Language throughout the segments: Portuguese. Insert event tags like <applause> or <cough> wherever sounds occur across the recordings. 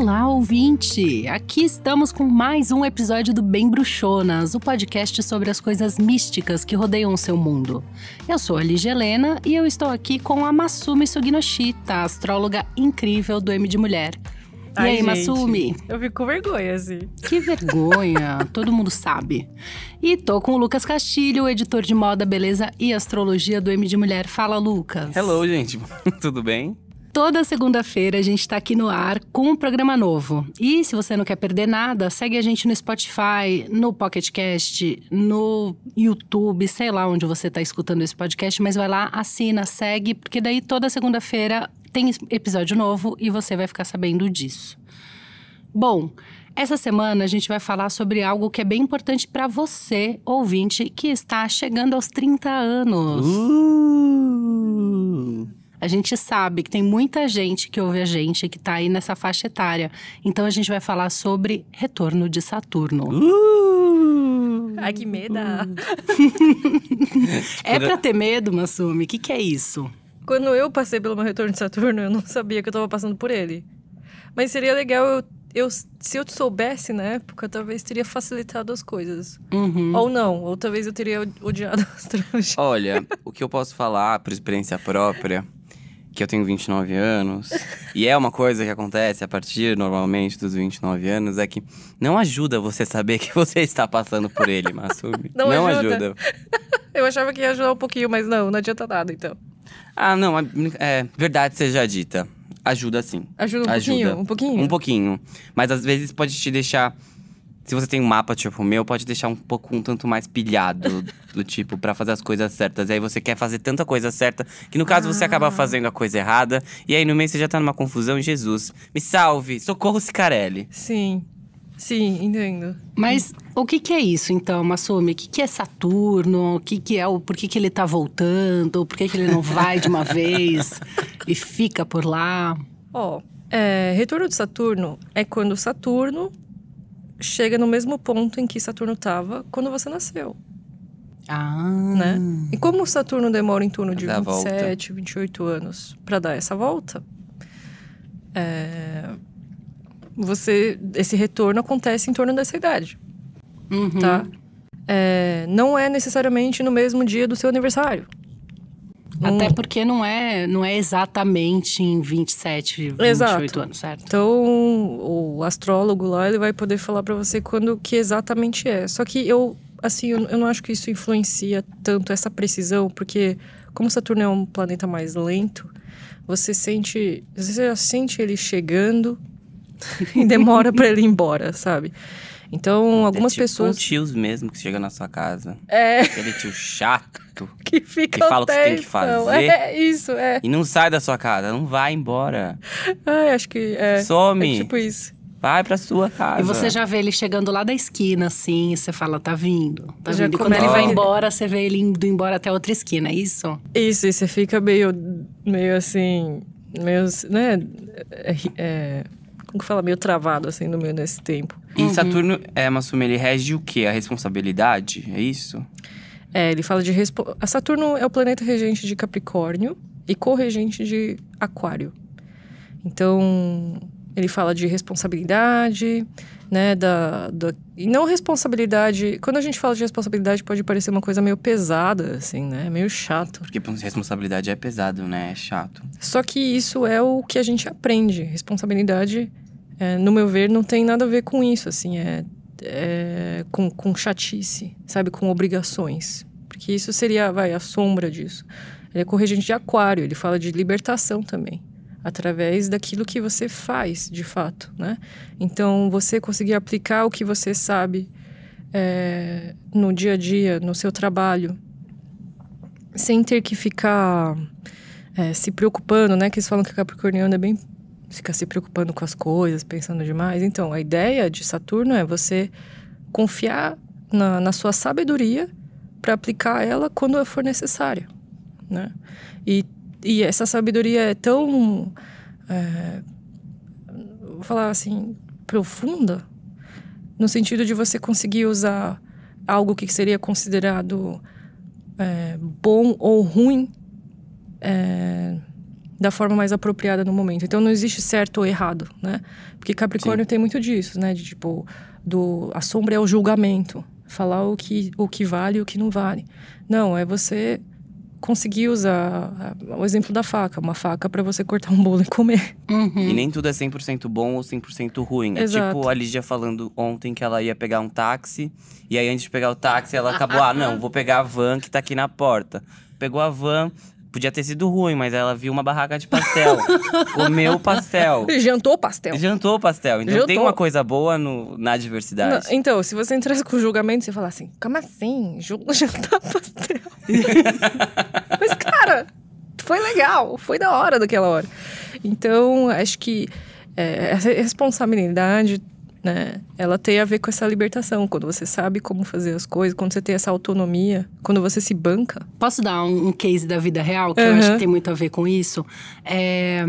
Olá, ouvinte! Aqui estamos com mais um episódio do Bem Bruxonas, o podcast sobre as coisas místicas que rodeiam o seu mundo. Eu sou a Ligia Helena e eu estou aqui com a Masumi Suginoshita, tá? astróloga incrível do M de Mulher. E Ai, aí, gente, Masumi? Eu fico com vergonha, assim. Que vergonha, <laughs> todo mundo sabe. E tô com o Lucas Castilho, editor de moda, beleza e astrologia do M de Mulher. Fala, Lucas. Hello, gente. <laughs> Tudo bem? Toda segunda-feira a gente está aqui no ar com um programa novo. E se você não quer perder nada, segue a gente no Spotify, no PocketCast, no YouTube, sei lá onde você está escutando esse podcast, mas vai lá, assina, segue, porque daí toda segunda-feira tem episódio novo e você vai ficar sabendo disso. Bom, essa semana a gente vai falar sobre algo que é bem importante para você, ouvinte, que está chegando aos 30 anos. Uh! a gente sabe que tem muita gente que ouve a gente que está aí nessa faixa etária. Então a gente vai falar sobre retorno de Saturno. Uh! Ai, que medo! <laughs> é para ter medo, Masumi? O que, que é isso? Quando eu passei pelo meu retorno de Saturno, eu não sabia que eu estava passando por ele. Mas seria legal eu eu, se eu soubesse na época, talvez teria facilitado as coisas. Uhum. Ou não, ou talvez eu teria odiado a astrologia. Olha, o que eu posso falar por experiência própria que eu tenho 29 anos, <laughs> e é uma coisa que acontece a partir normalmente dos 29 anos, é que não ajuda você saber que você está passando por ele, Massumi. não, não ajuda. ajuda. <laughs> eu achava que ia ajudar um pouquinho, mas não, não adianta nada então. Ah, não, é, verdade seja dita. Ajuda sim. Ajuda um ajuda. pouquinho? Um pouquinho? Um pouquinho. Mas às vezes pode te deixar se você tem um mapa tipo o meu, pode deixar um pouco um tanto mais pilhado <laughs> do tipo para fazer as coisas certas. E aí você quer fazer tanta coisa certa que no caso ah. você acaba ah. fazendo a coisa errada e aí no meio você já tá numa confusão, Jesus. Me salve, socorro Cicarelli. Sim. Sim, entendo. Mas o que, que é isso, então, Massumi? O que, que é Saturno? O que, que é o por que, que ele tá voltando? Por que, que ele não vai de uma <laughs> vez e fica por lá? Ó, oh, é, retorno de Saturno é quando Saturno chega no mesmo ponto em que Saturno estava quando você nasceu. Ah. Né? E como Saturno demora em torno de 27, 28 anos para dar essa volta, é... você esse retorno acontece em torno dessa idade. Uhum. Tá? É... Não é necessariamente no mesmo dia do seu aniversário. Até é. porque não é, não é exatamente em 27, 28 Exato. anos, certo? Então, o astrólogo lá, ele vai poder falar para você quando que exatamente é. Só que eu, assim, eu, eu não acho que isso influencia tanto essa precisão, porque como Saturno é um planeta mais lento, você sente, você já sente ele chegando <laughs> e demora para ele ir embora, sabe? Então, algumas é tipo pessoas. Um tios mesmo que chega na sua casa. É. Aquele tio chato. <laughs> que fica. Que fala o que você tem que então. fazer. É, isso, é. E não sai da sua casa, não vai embora. Ai, acho que. É, é Some. É tipo isso. Vai pra sua casa. E você já vê ele chegando lá da esquina, assim, e você fala, tá vindo. Tá já vindo. E quando ele vai embora, você vê ele indo embora até outra esquina, é isso? Isso, e você fica meio, meio assim, meio, né, é, é, como fala, meio travado assim no meu nesse tempo. E Saturno, é, uma Massumi, ele rege o quê? A responsabilidade? É isso? É, ele fala de. A Saturno é o planeta regente de Capricórnio e corregente de Aquário. Então, ele fala de responsabilidade, né? Da, da... E não responsabilidade. Quando a gente fala de responsabilidade, pode parecer uma coisa meio pesada, assim, né? Meio chato. Porque responsabilidade é pesado, né? É chato. Só que isso é o que a gente aprende. Responsabilidade é, no meu ver, não tem nada a ver com isso, assim, é, é, com, com chatice, sabe, com obrigações. Porque isso seria, vai, a sombra disso. Ele é corregente de aquário, ele fala de libertação também através daquilo que você faz de fato, né? Então você conseguir aplicar o que você sabe é, no dia a dia, no seu trabalho, sem ter que ficar é, se preocupando, né? Que eles falam que capricorniano é bem ficar se preocupando com as coisas, pensando demais. Então, a ideia de Saturno é você confiar na, na sua sabedoria para aplicar ela quando for necessária, né? E, e essa sabedoria é tão, é, vou falar assim, profunda, no sentido de você conseguir usar algo que seria considerado é, bom ou ruim é, da forma mais apropriada no momento. Então não existe certo ou errado, né? Porque Capricórnio Sim. tem muito disso, né? De tipo, do, a sombra é o julgamento, falar o que, o que vale e o que não vale. Não, é você conseguir usar ah, o exemplo da faca, uma faca para você cortar um bolo e comer. Uhum. E nem tudo é 100% bom ou 100% ruim. É Exato. É tipo a Lígia falando ontem que ela ia pegar um táxi, e aí antes de pegar o táxi ela acabou, ah não, vou pegar a van que tá aqui na porta. Pegou a van, Podia ter sido ruim, mas ela viu uma barraca de pastel. <laughs> comeu pastel. Jantou pastel. Jantou pastel. Então Jantou. tem uma coisa boa no, na diversidade. Não, então, se você entrasse com julgamento, você falasse assim: como assim? <laughs> Jantar pastel. <laughs> mas, cara, foi legal. Foi da hora daquela hora. Então, acho que é, essa responsabilidade né? Ela tem a ver com essa libertação, quando você sabe como fazer as coisas, quando você tem essa autonomia, quando você se banca. Posso dar um, um case da vida real que uhum. eu acho que tem muito a ver com isso? É,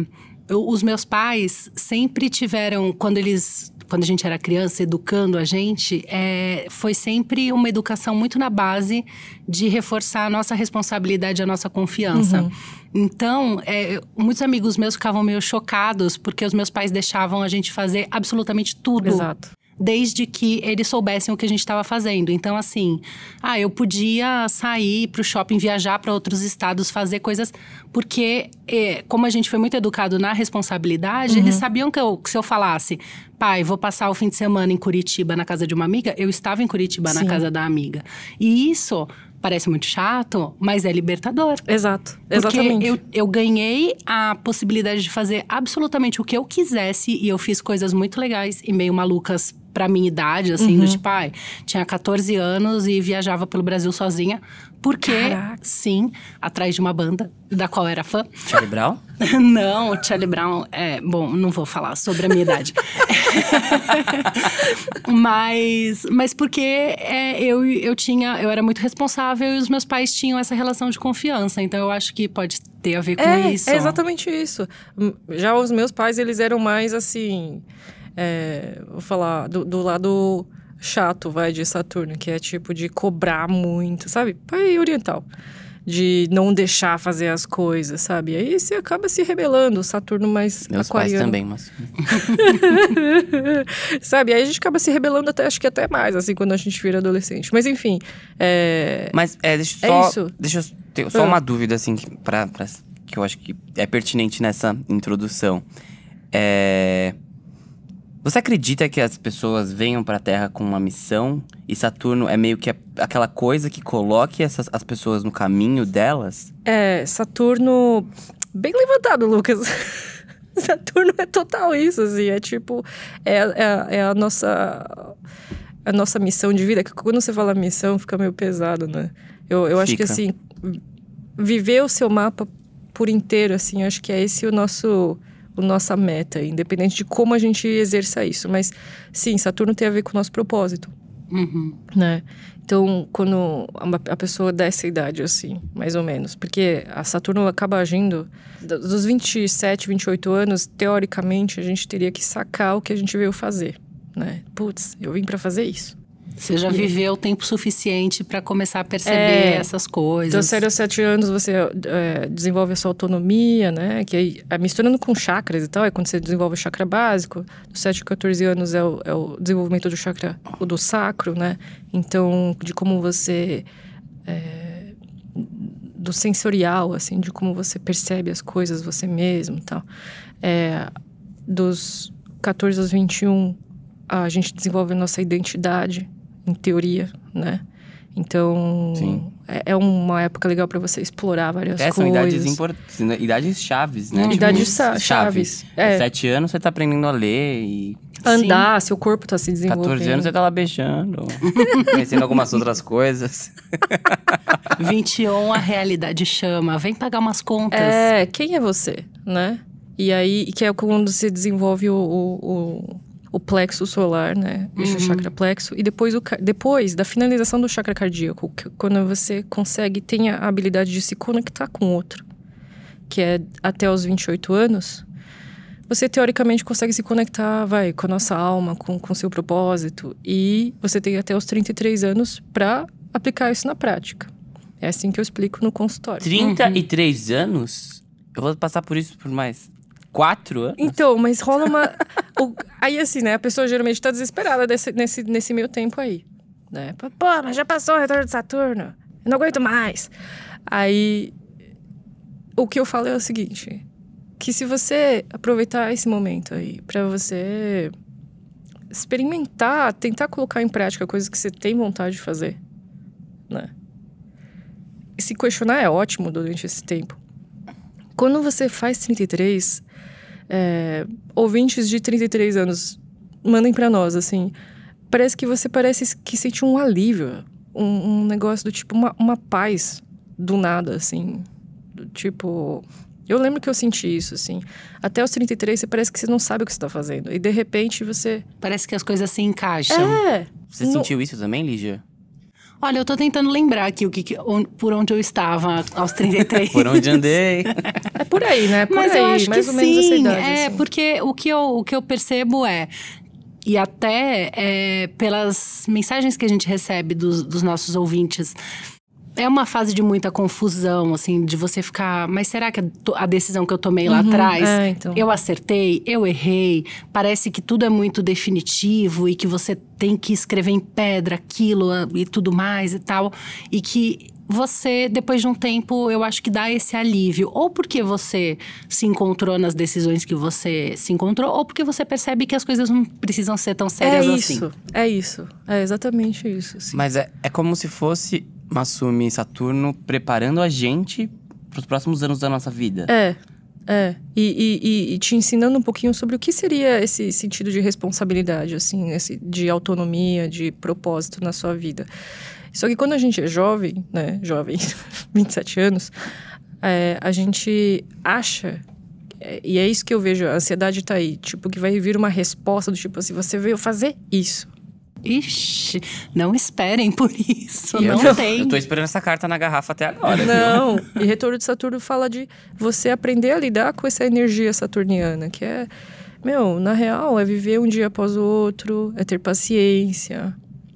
eu, os meus pais sempre tiveram, quando eles quando a gente era criança, educando a gente, é, foi sempre uma educação muito na base de reforçar a nossa responsabilidade, a nossa confiança. Uhum. Então, é, muitos amigos meus ficavam meio chocados porque os meus pais deixavam a gente fazer absolutamente tudo. Exato desde que eles soubessem o que a gente estava fazendo. Então, assim, ah, eu podia sair para o shopping, viajar para outros estados, fazer coisas, porque é, como a gente foi muito educado na responsabilidade, uhum. eles sabiam que, eu, que se eu falasse, pai, vou passar o fim de semana em Curitiba na casa de uma amiga, eu estava em Curitiba Sim. na casa da amiga. E isso parece muito chato, mas é libertador. Exato, exatamente. Porque eu, eu ganhei a possibilidade de fazer absolutamente o que eu quisesse e eu fiz coisas muito legais e meio malucas pra minha idade, assim, uhum. do tipo, ai, tinha 14 anos e viajava pelo Brasil sozinha. Porque, Caraca. sim, atrás de uma banda da qual era fã. Charlie Brown? <laughs> não, Charlie Brown é. Bom, não vou falar sobre a minha idade. <laughs> mas, mas porque é, eu, eu tinha. Eu era muito responsável e os meus pais tinham essa relação de confiança. Então eu acho que pode ter a ver com é, isso. É exatamente isso. Hum, já os meus pais, eles eram mais assim é, vou falar, do, do lado chato, vai, de Saturno, que é tipo de cobrar muito, sabe? Pai oriental. De não deixar fazer as coisas, sabe? Aí você acaba se rebelando, Saturno mais Meus aquariano. Pais também, mas. <laughs> sabe? Aí a gente acaba se rebelando até, acho que até mais, assim, quando a gente vira adolescente. Mas enfim. É... Mas é, deixa é só. É isso. Deixa eu ter só ah. uma dúvida, assim, pra, pra, que eu acho que é pertinente nessa introdução. É você acredita que as pessoas venham para a Terra com uma missão e Saturno é meio que aquela coisa que coloque essas, as pessoas no caminho delas? É, Saturno. Bem levantado, Lucas. <laughs> Saturno é total isso, assim. É tipo. É, é, é a nossa. A nossa missão de vida. Que quando você fala missão, fica meio pesado, né? Eu, eu acho que, assim. Viver o seu mapa por inteiro, assim. Eu acho que é esse o nosso o nossa meta, independente de como a gente exerça isso. Mas sim, Saturno tem a ver com o nosso propósito. Uhum. Né? Então, quando a pessoa dessa idade, assim, mais ou menos, porque a Saturno acaba agindo dos 27, 28 anos, teoricamente, a gente teria que sacar o que a gente veio fazer, né? Putz, eu vim para fazer isso. Você já e... viveu tempo suficiente para começar a perceber é, essas coisas. Dos então, 0 aos 7 anos você é, desenvolve a sua autonomia, né? Que aí, é, misturando com chakras e tal, é quando você desenvolve o chakra básico. Dos 7 a 14 anos é o, é o desenvolvimento do chakra, o do sacro, né? Então, de como você é, do sensorial, assim, de como você percebe as coisas você mesmo e tal. É, dos 14 aos 21, a gente desenvolve a nossa identidade, em teoria, né? Então, é, é, uma época legal para você explorar várias é, são coisas. Idades importantes, idades chaves, né? Hum. Tipo, idades chaves. chaves. É. é. Sete anos você tá aprendendo a ler e. Andar, Sim. seu corpo tá se desenvolvendo. 14 anos você tá lá beijando, <laughs> conhecendo algumas outras coisas. 21, <laughs> a realidade chama. Vem pagar umas contas. É, quem é você, né? E aí, que é quando se desenvolve o, o, o o plexo solar, né? Isso uhum. chakra plexo. E depois, o, depois da finalização do chakra cardíaco, é quando você consegue, tem a habilidade de se conectar com o outro, que é até os 28 anos, você teoricamente consegue se conectar, vai, com a nossa alma, com o seu propósito. E você tem até os 33 anos para aplicar isso na prática. É assim que eu explico no consultório. 33 uhum. anos? Eu vou passar por isso por mais. Quatro anos? Então, mas rola uma. o... Aí, assim, né? A pessoa geralmente tá desesperada desse, nesse, nesse meio tempo aí. Né? Pô, mas já passou o retorno de Saturno. Eu não aguento mais. Aí. O que eu falo é o seguinte: que se você aproveitar esse momento aí para você experimentar, tentar colocar em prática coisas que você tem vontade de fazer, né? E se questionar é ótimo durante esse tempo. Quando você faz 33, é, ouvintes de 33 anos, mandem para nós, assim. Parece que você parece que sente um alívio, um, um negócio do tipo, uma, uma paz do nada, assim. Do tipo. Eu lembro que eu senti isso, assim. Até os 33, você parece que você não sabe o que você tá fazendo. E de repente você. Parece que as coisas se encaixam. É! Você sentiu isso também, Lígia? Olha, eu tô tentando lembrar aqui o que, que on, por onde eu estava aos 33. por onde andei. é por aí, né? É por Mas aí, eu acho mais que ou menos sim. Idade, é, assim. porque o que, eu, o que eu percebo é e até é, pelas mensagens que a gente recebe dos, dos, nossos ouvintes é uma fase de muita confusão, assim, de você ficar. Mas será que a decisão que eu tomei lá uhum. atrás, é, então. eu acertei, eu errei? Parece que tudo é muito definitivo e que você tem que escrever em pedra aquilo ah, e tudo mais e tal. E que você, depois de um tempo, eu acho que dá esse alívio. Ou porque você se encontrou nas decisões que você se encontrou, ou porque você percebe que as coisas não precisam ser tão sérias é assim. isso, assim. É isso, é exatamente isso. Sim. Mas é, é como se fosse Massumi e Saturno preparando a gente para os próximos anos da nossa vida. É. É, e, e, e, te ensinando um pouquinho sobre o que seria esse sentido de responsabilidade, assim, esse, de autonomia, de propósito na sua vida. Só que quando a gente é jovem, né, jovem, 27 <laughs> anos, é, a gente acha, e é isso que eu vejo, a ansiedade está aí, tipo, que vai vir uma resposta do tipo assim, você veio fazer isso. Ixi, não esperem por isso, e não eu, tem. Eu tô esperando essa carta na garrafa até agora. Não, viu? e Retorno de Saturno fala de você aprender a lidar com essa energia saturniana, que é, meu, na real, é viver um dia após o outro, é ter paciência,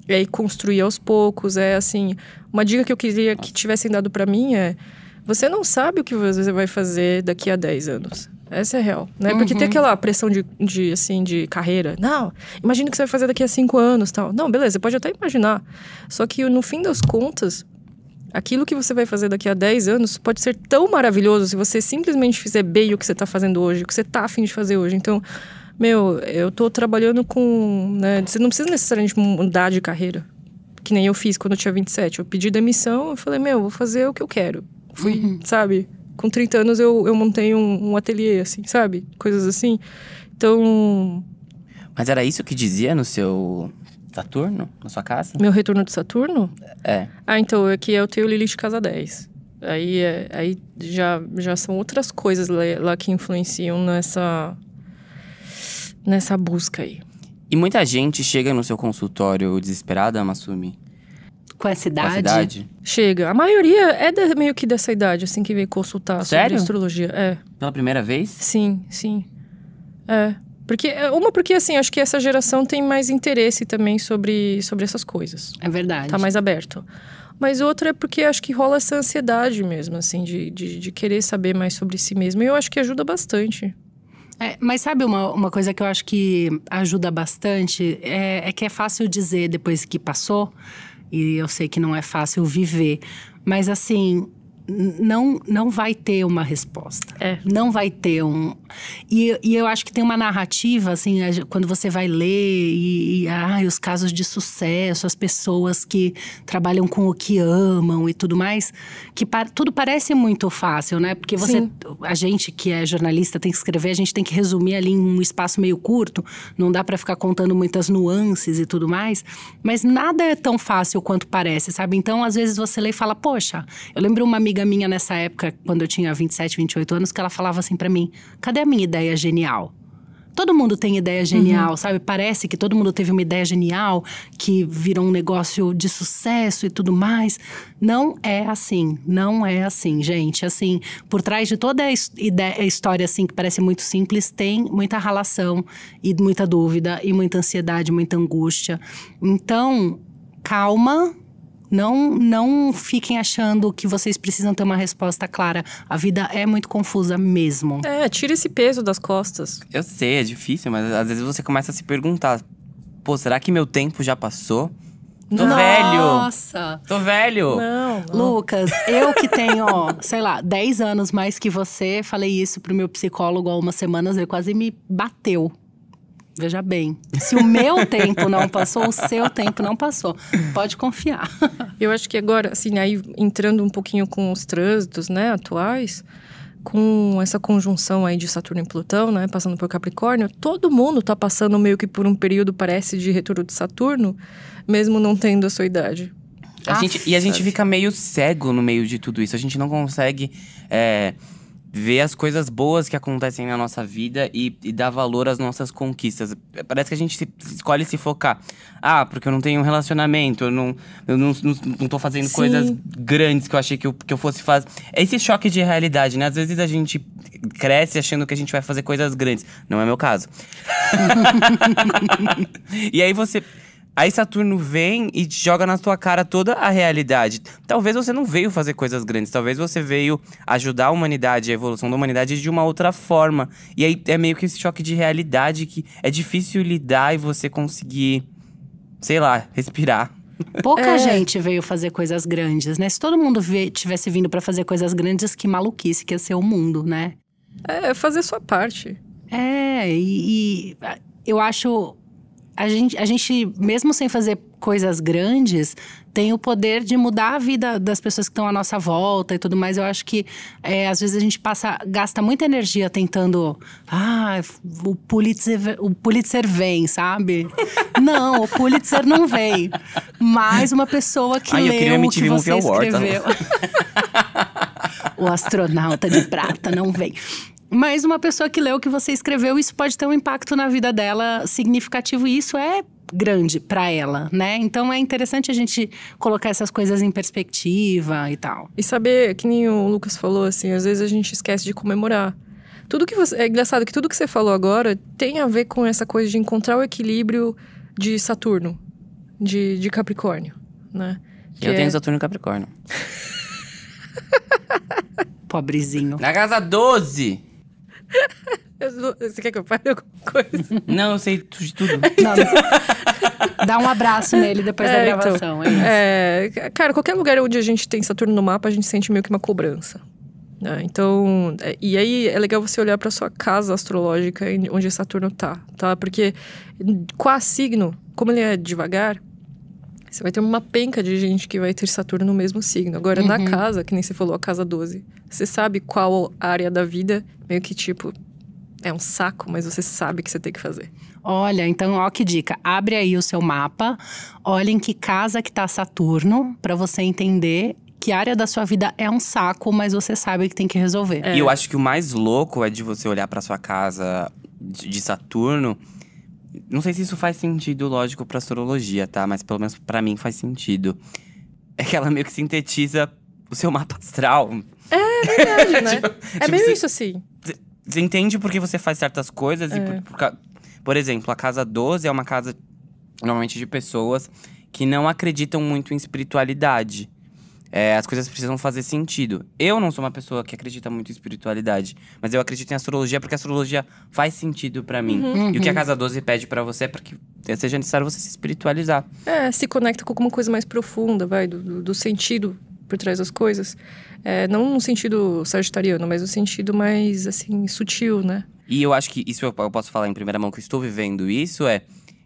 é construir aos poucos, é assim. Uma dica que eu queria que tivessem dado para mim é: você não sabe o que você vai fazer daqui a 10 anos. Essa é real, né? Uhum. Porque tem uhum. aquela pressão de, de, assim, de carreira. Não, imagina o que você vai fazer daqui a cinco anos tal. Não, beleza, você pode até imaginar. Só que no fim das contas, aquilo que você vai fazer daqui a dez anos pode ser tão maravilhoso se você simplesmente fizer bem o que você está fazendo hoje, o que você está afim de fazer hoje. Então, meu, eu estou trabalhando com. Né, você não precisa necessariamente mudar de carreira, que nem eu fiz quando eu tinha 27. Eu pedi demissão, eu falei, meu, vou fazer o que eu quero. Fui, uhum. sabe? com 30 anos eu, eu montei um, um ateliê, assim, sabe? Coisas assim. Então. Mas era isso que dizia no seu Saturno? Na sua casa? Meu retorno de Saturno? É. Ah, então, aqui é eu tenho Lilith Casa 10. Aí, é, aí já, já são outras coisas lá, lá que influenciam nessa, nessa busca aí. E muita gente chega no seu consultório desesperada, masumi com essa idade? Com essa idade? Chega. A maioria é de, meio que dessa idade, assim, que veio consultar Sério? sobre astrologia. É. Pela primeira vez? Sim, sim. É. Porque, é, uma, porque assim, acho que essa geração tem mais interesse também sobre, sobre essas coisas. É verdade. Tá mais aberto. Mas outra é porque acho que rola essa ansiedade mesmo, assim, de, de, de querer saber mais sobre si mesmo. E eu acho que ajuda bastante. É, mas sabe uma, uma coisa que eu acho que ajuda bastante? É, é que é fácil dizer depois que passou. E eu sei que não é fácil viver. Mas assim, não, não vai ter uma resposta. É. Não vai ter um. E, e eu acho que tem uma narrativa, assim, quando você vai ler, e, e ah, os casos de sucesso, as pessoas que trabalham com o que amam e tudo mais, que par... tudo parece muito fácil, né? Porque você. A gente que é jornalista tem que escrever, a gente tem que resumir ali em um espaço meio curto, não dá para ficar contando muitas nuances e tudo mais, mas nada é tão fácil quanto parece, sabe? Então, às vezes você lê e fala, poxa, eu lembro uma amiga amiga minha nessa época, quando eu tinha 27, 28 anos, que ela falava assim para mim: cadê a minha ideia genial? Todo mundo tem ideia uhum. genial, uhum. sabe? Parece que todo mundo teve uma ideia genial, que virou um negócio de sucesso e tudo mais. Não é assim, não é assim, gente. Assim, por trás de toda a ideia, a história assim que parece muito simples, tem muita relação e muita dúvida e muita ansiedade, muita angústia. Então, calma, não, não fiquem achando que vocês precisam ter uma resposta clara. A vida é muito confusa mesmo. É, tira esse peso das costas. Eu sei, é difícil, mas às vezes você começa a se perguntar: pô, será que meu tempo já passou? Tô Nossa. velho. Nossa. Tô velho. Não, não, Lucas, eu que tenho, sei lá, 10 anos mais que você, falei isso pro meu psicólogo há umas semanas, ele quase me bateu. Veja bem, se o meu tempo não passou, o seu tempo não passou. Pode confiar. Eu acho que agora, assim, aí entrando um pouquinho com os trânsitos, né, atuais, com essa conjunção aí de Saturno e Plutão, né, passando por Capricórnio, todo mundo tá passando meio que por um período, parece, de retorno de Saturno, mesmo não tendo a sua idade. A gente, e a gente fica meio cego no meio de tudo isso. A gente não consegue. É ver as coisas boas que acontecem na nossa vida e, e, dar valor às nossas conquistas. Parece que a gente se, escolhe se focar. Ah, porque eu não tenho um relacionamento, eu não, eu não, não, não tô fazendo Sim. coisas grandes que eu achei que eu, que eu fosse fazer. É esse choque de realidade, né? Às vezes a gente cresce achando que a gente vai fazer coisas grandes. Não é meu caso. <laughs> e aí você Aí Saturno vem e joga na tua cara toda a realidade. Talvez você não veio fazer coisas grandes, talvez você veio ajudar a humanidade, a evolução da humanidade de uma outra forma. E aí é meio que esse choque de realidade que é difícil lidar e você conseguir, sei lá, respirar. Pouca é. gente veio fazer coisas grandes, né? Se todo mundo tivesse vindo para fazer coisas grandes, que maluquice que ia ser o mundo, né? É, fazer sua parte. É, e, e eu acho a gente, a gente, mesmo sem fazer coisas grandes, tem o poder de mudar a vida das pessoas que estão à nossa volta e tudo mais. Eu acho que é, às vezes a gente passa, gasta muita energia tentando. Ah, o Pulitzer, o Pulitzer vem, sabe? <laughs> não, o Pulitzer não vem. Mas uma pessoa que Ai, leu o que você escreveu. <laughs> o astronauta de prata não vem. Mas uma pessoa que leu o que você escreveu, isso pode ter um impacto na vida dela significativo. E isso é grande para ela, né? Então é interessante a gente colocar essas coisas em perspectiva e tal. E saber, que nem o Lucas falou, assim, às vezes a gente esquece de comemorar. Tudo que você. É engraçado que tudo que você falou agora tem a ver com essa coisa de encontrar o equilíbrio de Saturno, de, de Capricórnio, né? Que Eu é... tenho Saturno e Capricórnio. <laughs> Pobrezinho. Na casa 12! <laughs> Você quer que eu fale alguma coisa? Não, eu sei de tudo. <laughs> Não, dá um abraço nele depois é, da então. gravação, então, é, é cara, qualquer lugar onde a gente tem Saturno no mapa, a gente sente meio que uma cobrança. Né? Então, é, e aí é legal você olhar para sua casa astrológica onde Saturno tá, tá? Porque hum, com o signo, como ele é devagar, você vai ter uma penca de gente que vai ter Saturno no mesmo signo. Agora, uhum. na casa, que nem você falou, a casa 12, você sabe qual área da vida, meio que tipo, é um saco, mas você sabe que você tem que fazer. Olha, então, ó que dica. Abre aí o seu mapa, olha em que casa que tá Saturno, para você entender que área da sua vida é um saco, mas você sabe que tem que resolver. É. E eu é. acho que o mais louco é de você olhar para sua casa de Saturno não sei se isso faz sentido lógico para astrologia, tá? Mas pelo menos para mim faz sentido. É que ela meio que sintetiza o seu mapa astral. É, é verdade, <laughs> né? tipo, é tipo, meio isso assim. Você entende por que você faz certas coisas é. e por, por, por exemplo, a casa 12 é uma casa normalmente de pessoas que não acreditam muito em espiritualidade. É, as coisas precisam fazer sentido. Eu não sou uma pessoa que acredita muito em espiritualidade, mas eu acredito em astrologia porque a astrologia faz sentido para mim. Uhum. E o que a uhum. casa 12 pede para você é para que seja necessário você se espiritualizar. É, se conecta com alguma coisa mais profunda, vai, do, do, do sentido por trás das coisas. É, não no sentido sagitariano, mas no sentido mais, assim, sutil, né? E eu acho que isso eu posso falar em primeira mão que eu estou vivendo isso é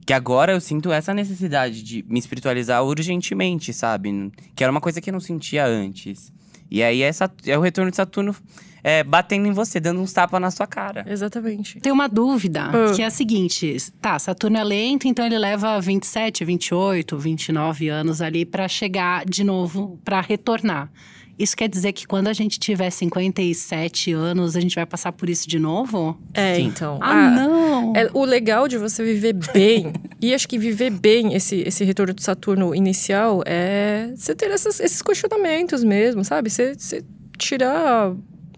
que agora eu sinto essa necessidade de me espiritualizar urgentemente, sabe? Que era uma coisa que eu não sentia antes. E aí é, é o retorno de Saturno é, batendo em você, dando uns tapas na sua cara. Exatamente. Tem uma dúvida, ah. que é a seguinte: tá, Saturno é lento, então ele leva 27, 28, 29 anos ali para chegar de novo, para retornar. Isso quer dizer que quando a gente tiver 57 anos, a gente vai passar por isso de novo? É, Sim. então. Ah, ah não! É, o legal de você viver bem, <laughs> e acho que viver bem esse, esse retorno de Saturno inicial, é você ter essas, esses questionamentos mesmo, sabe? Você, você tirar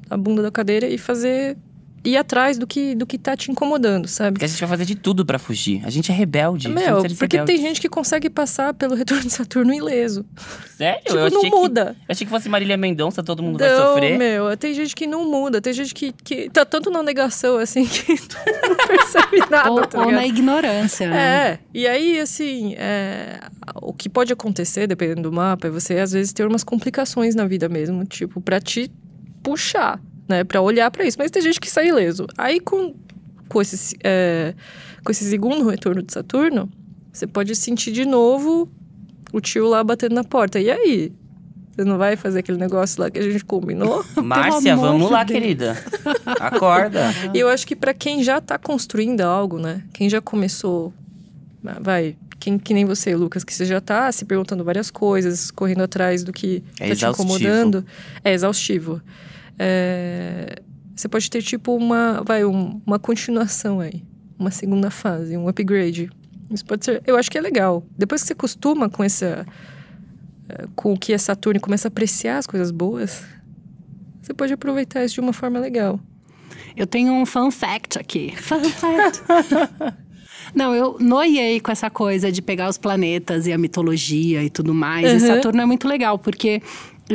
a bunda da cadeira e fazer ir atrás do que, do que tá te incomodando, sabe? Porque a gente vai fazer de tudo para fugir. A gente é rebelde. Meu, porque rebeldes. tem gente que consegue passar pelo <laughs> retorno de Saturno ileso. Sério? tipo, eu não muda. Que, eu achei que fosse Marília Mendonça, todo mundo não, vai sofrer. meu, tem gente que não muda. Tem gente que, que tá tanto na negação, assim, <laughs> que não percebe nada. ou, tá ou na ignorância. Né? É. E aí, assim, é, o que pode acontecer, dependendo do mapa, é você, às vezes, ter umas complicações na vida mesmo. Tipo, pra te puxar né? Para olhar para isso. Mas tem gente que sai ileso. Aí com, com, esse, é, com esse segundo retorno de Saturno, você pode sentir de novo o tio lá batendo na porta. E aí? Você não vai fazer aquele negócio lá que a gente combinou? <laughs> Márcia, vamos lá, Deus. querida. <laughs> Acorda. E eu acho que para quem já tá construindo algo, né? Quem já começou, ah, vai, quem que nem você, Lucas, que você já tá se perguntando várias coisas, correndo atrás do que é tá exaustivo. te incomodando, é exaustivo. É, você pode ter tipo uma, vai, um, uma continuação aí, uma segunda fase, um upgrade. Isso pode ser, eu acho que é legal. Depois que você costuma com essa é, com o que é Saturno e começa a apreciar as coisas boas, você pode aproveitar isso de uma forma legal. Eu tenho um fun fact aqui. <laughs> Fun fact. <laughs> Não, eu noiei com essa coisa de pegar os planetas e a mitologia e tudo mais. Uhum. E Saturno é muito legal, porque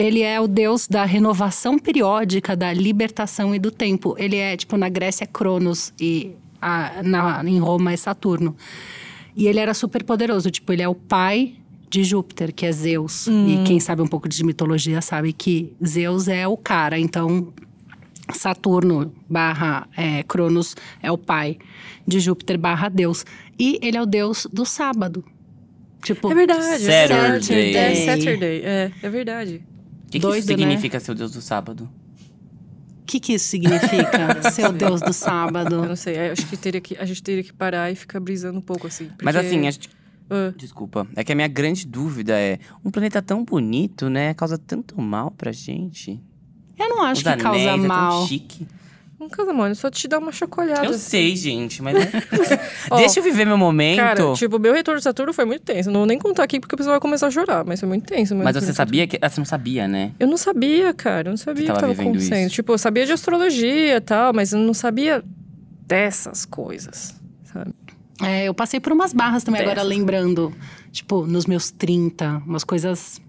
ele é o deus da renovação periódica, da libertação e do tempo. Ele é, tipo, na Grécia é Cronos e a, na, em Roma é Saturno. E ele era super poderoso, tipo, ele é o pai de Júpiter, que é Zeus. Hum. E quem sabe um pouco de mitologia sabe que Zeus é o cara, então Saturno barra é, Cronos é o pai de Júpiter barra Deus. E ele é o deus do sábado. Tipo, é verdade. É Saturday. Saturday. É, Saturday. É, é verdade que, Doido, que isso né? significa, né? seu Deus do sábado? O que, que isso significa, <laughs> seu Deus do sábado? Eu não sei, eu acho que, teria que a gente teria que parar e ficar brisando um pouco, assim. Porque... Mas assim, Uh. Desculpa. É que a minha grande dúvida é: um planeta tão bonito, né? Causa tanto mal pra gente. Eu não acho Os que anéis, causa mal. É tão chique. Não casa, mano, só te dá uma chacoalhada. Eu assim. sei, gente, mas. <laughs> Deixa eu viver meu momento. Cara, tipo, meu retorno de Saturno foi muito tenso. Não vou nem contar aqui porque o pessoal vai começar a chorar, mas foi muito tenso. Mas você sabia que. Ah, você não sabia, né? Eu não sabia, cara. Eu não sabia você tava que tava acontecendo. Isso. Tipo, eu sabia de astrologia e tal, mas eu não sabia dessas coisas, sabe? É, eu passei por umas barras também, dessas. agora lembrando. Tipo, nos meus 30, umas coisas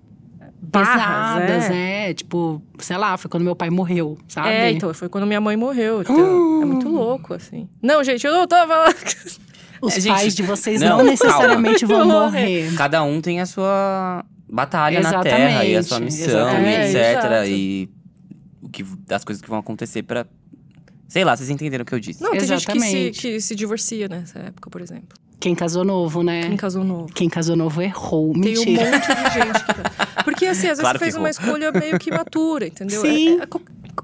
Barras, é. pesadas, é. é. Tipo, sei lá, foi quando meu pai morreu, sabe? É, então, foi quando minha mãe morreu. Então, É muito louco, assim. Não, gente, eu não tô falando. Os é, pais de vocês não, <laughs> não necessariamente calma. vão morrer. Cada um tem a sua batalha exatamente, na Terra e a sua missão, e é, etc. Exato. E o que, as coisas que vão acontecer para Sei lá, vocês entenderam o que eu disse. Não, tem Exatamente. gente que se, que se divorcia nessa época, por exemplo. Quem casou novo, né? Quem casou novo. Quem casou novo errou. Tem Mentira. Tem um monte de gente que tá... Porque assim, às vezes claro você fez uma escolha meio que imatura, entendeu? É, Sim. É, é,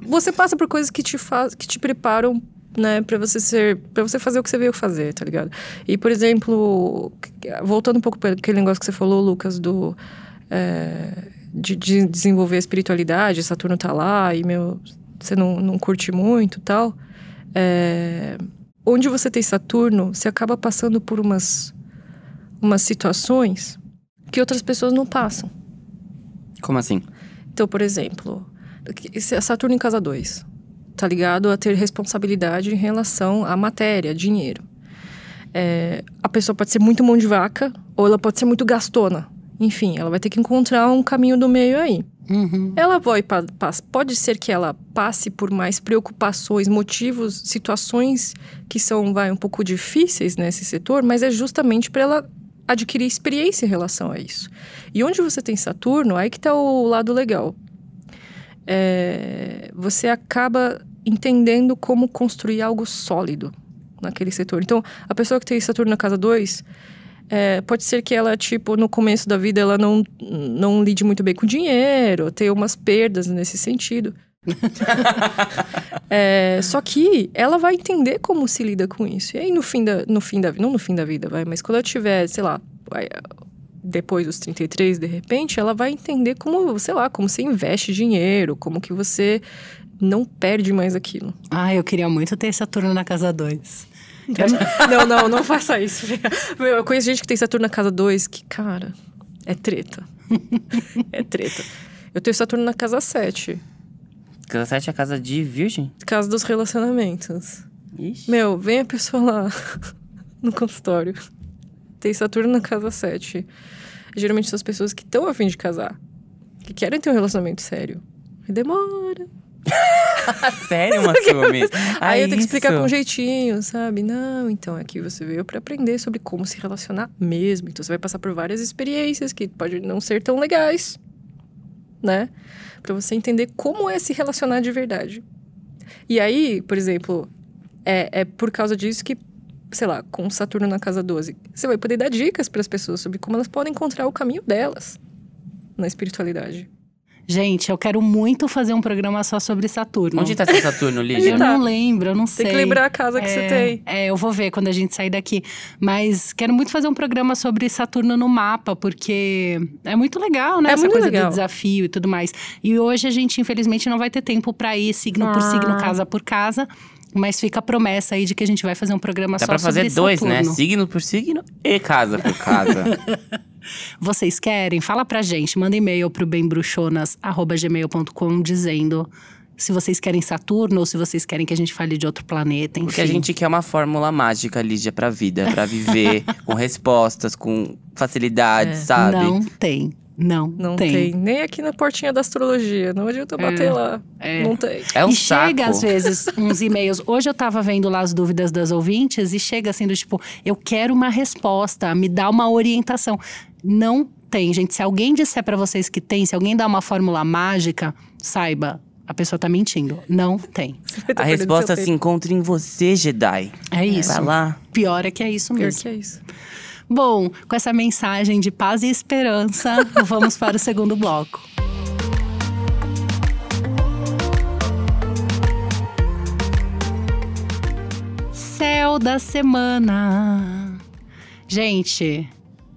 você passa por coisas que te faz, que te preparam, né, para você ser, para você fazer o que você veio fazer, tá ligado? E por exemplo, voltando um pouco para aquele negócio que você falou, Lucas, do é, de, de, desenvolver a espiritualidade, Saturno tá lá e meu, você não, não curte muito, tal. É, onde você tem Saturno, você acaba passando por umas, umas situações que outras pessoas não passam. Como assim? Então, por exemplo, Saturno em casa 2 tá ligado a ter responsabilidade em relação à matéria, dinheiro. É, a pessoa pode ser muito mão de vaca ou ela pode ser muito gastona. Enfim, ela vai ter que encontrar um caminho do meio aí. Uhum. Ela pode, pode ser que ela passe por mais preocupações, motivos, situações que são vai um pouco difíceis nesse setor, mas é justamente para ela adquirir experiência em relação a isso. E onde você tem Saturno, aí que está o lado legal. É, você acaba entendendo como construir algo sólido naquele setor. Então, a pessoa que tem Saturno na casa 2, é, pode ser que ela, tipo, no começo da vida, ela não, não lide muito bem com dinheiro, tenha umas perdas nesse sentido. <laughs> é, só que ela vai entender como se lida com isso. E aí, no fim da, no fim da não no fim da vida, vai, mas quando ela tiver, sei lá, depois dos 33, de repente, ela vai entender como, sei lá, como você investe dinheiro, como que você não perde mais aquilo. Ah, eu queria muito ter Saturno na casa 2. <laughs> não, não, não faça isso. Meu, eu conheço gente que tem Saturno na casa 2, que, cara, é treta. é treta. Eu tenho Saturno na casa 7. Casa 7 é a casa de virgem? Casa dos relacionamentos. Ixi. Meu, vem a pessoa lá <laughs> no consultório. Tem Saturno na casa 7. Geralmente são as pessoas que estão afim de casar. Que querem ter um relacionamento sério. E demora. <laughs> Sério, é Matsumi? É aí eu tenho que explicar com um jeitinho, sabe? Não, então aqui é você veio para aprender sobre como se relacionar mesmo. Então você vai passar por várias experiências que podem não ser tão legais, né? Para você entender como é se relacionar de verdade. E aí, por exemplo, é, é por causa disso que, sei lá, com Saturno na casa 12, você vai poder dar dicas para as pessoas sobre como elas podem encontrar o caminho delas na espiritualidade. Gente, eu quero muito fazer um programa só sobre Saturno. Onde tá esse Saturno, <laughs> Lígia? eu não lembro, eu não sei. Tem que lembrar a casa que é, você tem. É, eu vou ver quando a gente sair daqui. Mas quero muito fazer um programa sobre Saturno no mapa, porque é muito legal, né? É Essa coisa legal. do desafio e tudo mais. E hoje a gente, infelizmente, não vai ter tempo para ir signo ah. por signo, casa por casa. Mas fica a promessa aí de que a gente vai fazer um programa Dá só sobre Saturno. Dá pra fazer dois, né? Saturno. né? Signo por signo e casa por casa. <laughs> Vocês querem? Fala pra gente, manda e-mail pro bembruxonas@gmail.com dizendo se vocês querem Saturno ou se vocês querem que a gente fale de outro planeta, enfim. Porque a gente quer uma fórmula mágica, Lídia, pra vida, para viver <laughs> com respostas, com facilidade, é. sabe? Não tem. Não, não tem. tem. Nem aqui na portinha da astrologia. Não adianta é. bater é, lá. É. Não tem. É um e saco. chega, às vezes, <laughs> uns e-mails. Hoje eu tava vendo lá as dúvidas das ouvintes e chega assim do tipo, eu quero uma resposta, me dá uma orientação. Não tem, gente. Se alguém disser para vocês que tem, se alguém dá uma fórmula mágica, saiba, a pessoa tá mentindo. Não tem. A resposta se encontra em você, Jedi. É isso. Vai lá. Pior é que é isso mesmo. Pior que é isso. Bom, com essa mensagem de paz e esperança, <laughs> vamos para o segundo bloco. Céu da semana. Gente,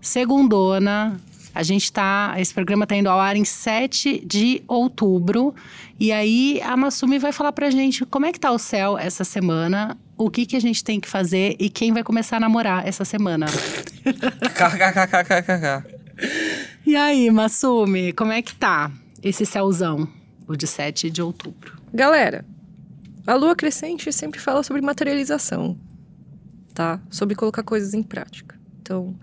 segundona. A gente tá. Esse programa está indo ao ar em 7 de outubro. E aí a Massumi vai falar pra gente como é que tá o céu essa semana, o que, que a gente tem que fazer e quem vai começar a namorar essa semana. E aí, Massumi, como é que tá esse céuzão, o de 7 de outubro? Galera, a lua crescente sempre fala sobre materialização, tá? Sobre colocar coisas em prática. Então,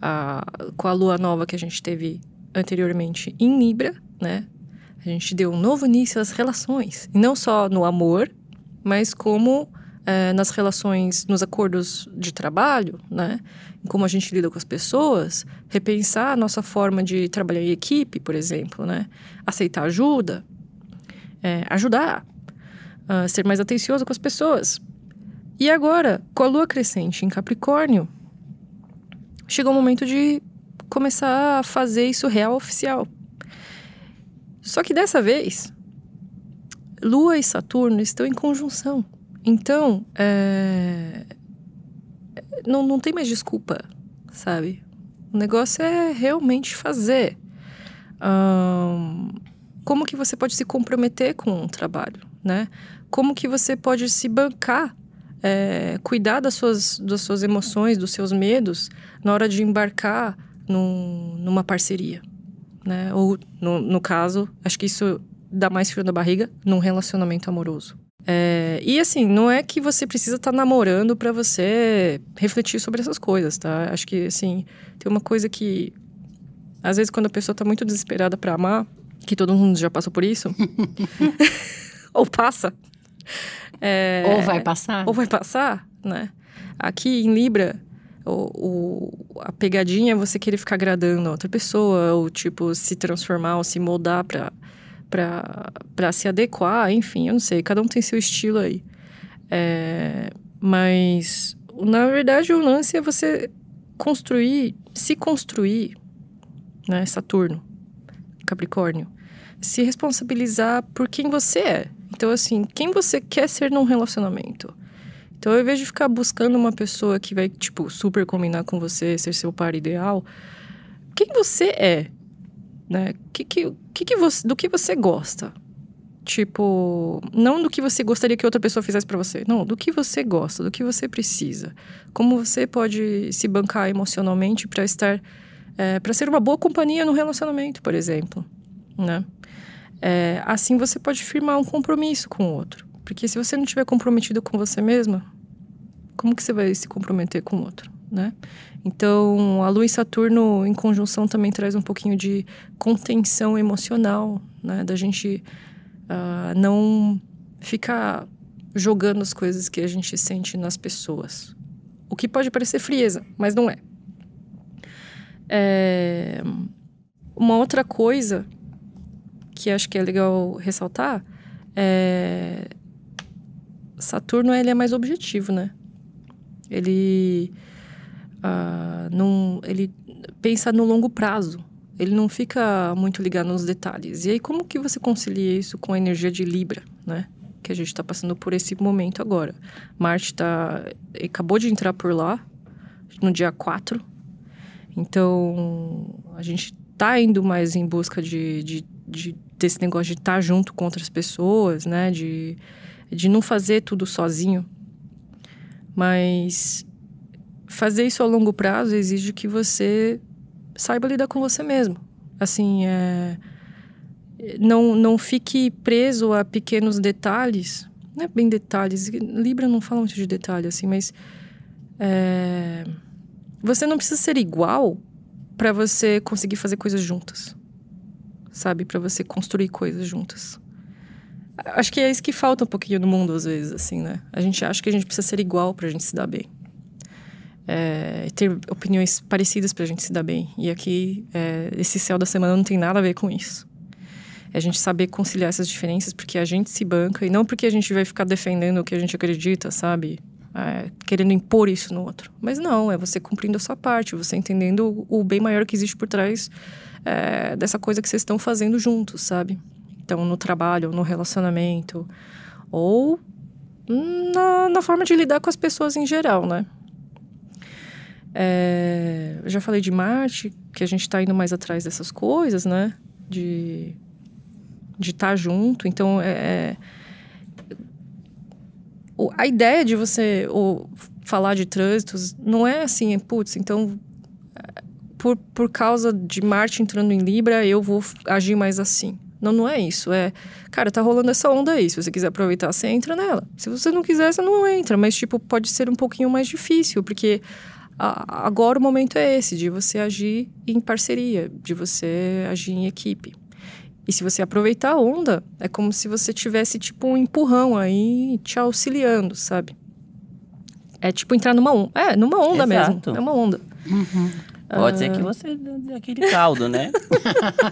a, com a lua nova que a gente teve anteriormente em Libra, né? A gente deu um novo início às relações, e não só no amor, mas como é, nas relações, nos acordos de trabalho, né? Como a gente lida com as pessoas, repensar a nossa forma de trabalhar em equipe, por exemplo, né? Aceitar ajuda, é, ajudar, uh, ser mais atencioso com as pessoas. E agora, com a lua crescente em Capricórnio, chegou o momento de começar a fazer isso real oficial. Só que dessa vez, Lua e Saturno estão em conjunção. Então, é... não, não tem mais desculpa, sabe? O negócio é realmente fazer. como que você pode se comprometer com o um trabalho, né? Como que você pode se bancar é, cuidar das suas, das suas emoções, dos seus medos, na hora de embarcar num, numa parceria. Né? Ou, no, no caso, acho que isso dá mais frio na barriga num relacionamento amoroso. É, e assim, não é que você precisa estar tá namorando para você refletir sobre essas coisas, tá? Acho que, assim, tem uma coisa que. Às vezes, quando a pessoa tá muito desesperada para amar, que todo mundo já passou por isso, <laughs> <laughs> ou passa, é, ou vai passar. Ou vai passar, né? Aqui em Libra, o, o, a pegadinha é você querer ficar agradando a outra pessoa, ou tipo, se transformar ou se moldar pra, pra, pra se adequar, enfim, eu não sei, cada um tem seu estilo aí. É, mas, na verdade, o lance é você construir, se construir, né? Saturno, Capricórnio, se responsabilizar por quem você é. Então, assim, quem você quer ser num relacionamento? Então, ao invés de ficar buscando uma pessoa que vai, tipo, super combinar com você, ser seu par ideal, quem você é? Né? Que, que, que, que você, do que você gosta? Tipo, não do que você gostaria que outra pessoa fizesse para você. Não, do que você gosta, do que você precisa. Como você pode se bancar emocionalmente para estar. É, eh, para ser uma boa companhia no relacionamento, por exemplo. Né? É, assim você pode firmar um compromisso com o outro. Porque se você não estiver comprometido com você mesma, como que você vai se comprometer com o outro, né? Então, a Lua e Saturno em conjunção também traz um pouquinho de contenção emocional, né? Da gente uh, não ficar jogando as coisas que a gente sente nas pessoas. O que pode parecer frieza, mas não é. é... Uma outra coisa que acho que é legal ressaltar é Saturno ele é mais objetivo, né? Ele uh, ah, não, ele pensa no longo prazo. Ele não fica muito ligado nos detalhes. E aí como que você concilia isso com a energia de Libra, né? Que a gente está passando por esse momento agora. Marte tá acabou de entrar por lá no dia 4. Então, a gente tá indo mais em busca de, de, de desse negócio de estar tá junto com outras pessoas, né? De, de não fazer tudo sozinho. Mas fazer isso a longo prazo exige que você saiba lidar com você mesmo. Assim, é, não, não fique preso a pequenos detalhes. Não é bem detalhes. Libra não fala muito de detalhe, assim, mas... É, você não precisa ser igual para você conseguir fazer coisas juntas sabe? Para você construir coisas juntas. Acho que é isso que falta um pouquinho no mundo, às vezes, assim, né? A gente acha que a gente precisa ser igual para a gente se dar bem. É, ter opiniões parecidas para a gente se dar bem. E aqui, é, esse céu da semana não tem nada a ver com isso. É a gente saber conciliar essas diferenças porque a gente se banca e não porque a gente vai ficar defendendo o que a gente acredita, sabe? É, querendo impor isso no outro. Mas não, é você cumprindo a sua parte, você entendendo o bem maior que existe por trás é, dessa coisa que vocês estão fazendo juntos, sabe? Então, no trabalho, no relacionamento, ou na, na forma de lidar com as pessoas em geral, né? É, eu já falei de Marte, que a gente está indo mais atrás dessas coisas, né? De de estar tá junto. Então, é, é, o, a ideia de você falar de trânsitos não é assim, putz, então por, por causa de Marte entrando em Libra, eu vou agir mais assim. Não, não é isso. É, cara, tá rolando essa onda aí. Se você quiser aproveitar, você entra nela. Se você não quiser, você não entra. Mas, tipo, pode ser um pouquinho mais difícil, porque a, agora o momento é esse, de você agir em parceria, de você agir em equipe. E se você aproveitar a onda, é como se você tivesse, tipo, um empurrão aí te auxiliando, sabe? É tipo entrar numa onda. É, numa onda Exato. mesmo. É uma onda. Uhum. Pode ser que ah. você dê aquele caldo, né?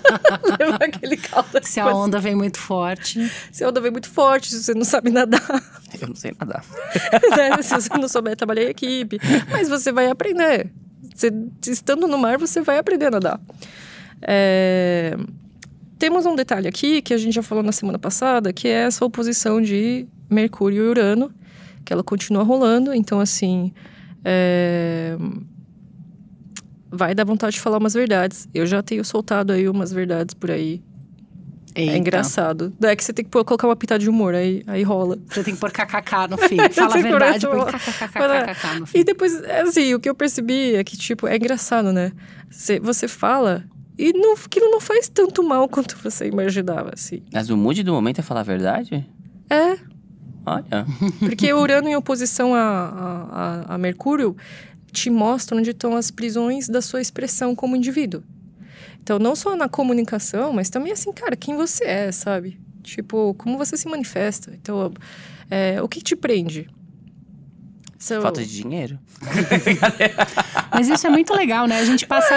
<laughs> aquele caldo. Se a onda vem muito forte. Se a onda vem muito forte, se você não sabe nadar. <laughs> Eu não sei nadar. <laughs> né? Se você não souber trabalhar em equipe. Mas você vai aprender. Você, estando no mar, você vai aprender a nadar. É... Temos um detalhe aqui que a gente já falou na semana passada, que é essa oposição de Mercúrio e Urano, que ela continua rolando. Então, assim. É vai dar vontade de falar umas verdades. Eu já tenho soltado aí umas verdades por aí. É Eita. É engraçado. É que você tem que colocar uma pitada de humor, aí, aí rola. Você tem que pôr kkk no <laughs> fim. Fala a verdade, pôr kkk no fim. E depois, é assim, o que eu percebi é que, tipo, é engraçado, né? Você, você fala e não, aquilo não faz tanto mal quanto você imaginava, assim. Mas o mood do momento é falar a verdade? É. Olha. Porque <laughs> Urano em oposição a, a, a Mercúrio te mostra onde estão as prisões da sua expressão como indivíduo. Então, não só na comunicação, mas também assim, cara, quem você é, sabe? Tipo, como você se manifesta? Então, é, o que te prende? So... Falta de dinheiro. <laughs> Mas isso é muito legal, né? A gente passa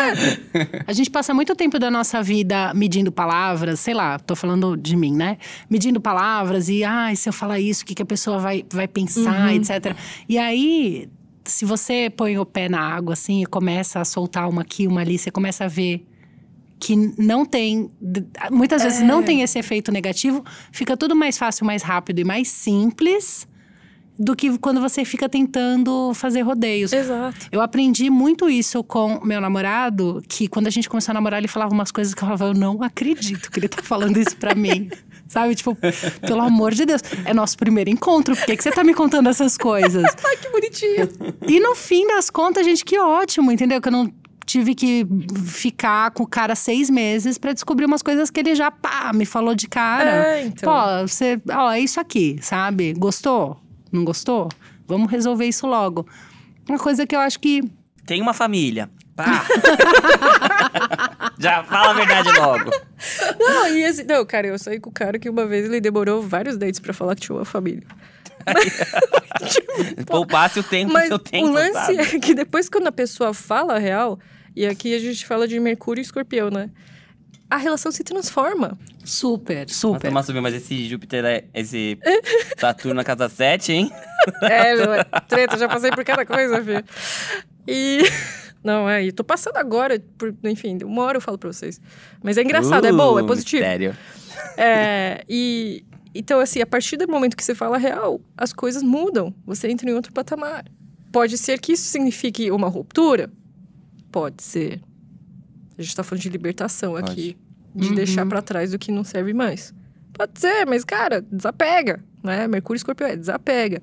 a gente passa muito tempo da nossa vida medindo palavras, sei lá, tô falando de mim, né? Medindo palavras e ai, ah, se eu falar isso, o que, que a pessoa vai, vai pensar, uhum. etc. E aí se você põe o pé na água assim e começa a soltar uma aqui, uma ali, você começa a ver que não tem, muitas é. vezes não é. tem esse efeito negativo, fica tudo mais fácil, mais rápido e mais simples do que quando você fica tentando fazer rodeios. Exato. Eu aprendi muito isso com meu namorado, que quando a gente começou a namorar, ele falava umas coisas que eu falava, eu não acredito que ele tá falando isso para mim. <laughs> Sabe? Tipo, pelo amor de Deus, é nosso primeiro encontro. Por que, que você tá me contando essas coisas? <laughs> Ai, que bonitinho. E no fim das contas, gente, que ótimo, entendeu? Que eu não tive que ficar com o cara seis meses para descobrir umas coisas que ele já, pá, me falou de cara. É, então. Pô, você, ó, é isso aqui, sabe? Gostou? Não gostou? Vamos resolver isso logo. Uma coisa que eu acho que. Tem uma família. Pá! <laughs> Já fala a verdade logo. <laughs> Não, e assim, não, cara, eu saí com o cara que uma vez ele demorou vários dates pra falar que tinha uma família. Mas, <laughs> tipo, Poupasse o tempo mas que eu tenho. O lance sabe? é que depois quando a pessoa fala a real, e aqui a gente fala de Mercúrio e Escorpião, né? A relação se transforma. Super, super. subir mas esse Júpiter é esse Saturno na casa 7, hein? <laughs> É, meu, é treta, já passei por cada coisa, filho. E não, é. E tô passando agora, por, enfim, uma hora eu falo pra vocês. Mas é engraçado, é é uh, é bom, é positivo. Sério. É, e. Então, assim, a partir do momento que você fala real, as coisas mudam. Você entra em outro patamar. Pode ser que isso signifique uma ruptura? Pode ser. A gente tá falando de libertação Pode. aqui. De uhum. deixar para trás o que não serve mais. Pode ser, mas, cara, desapega. Né? Mercúrio escorpião é desapega.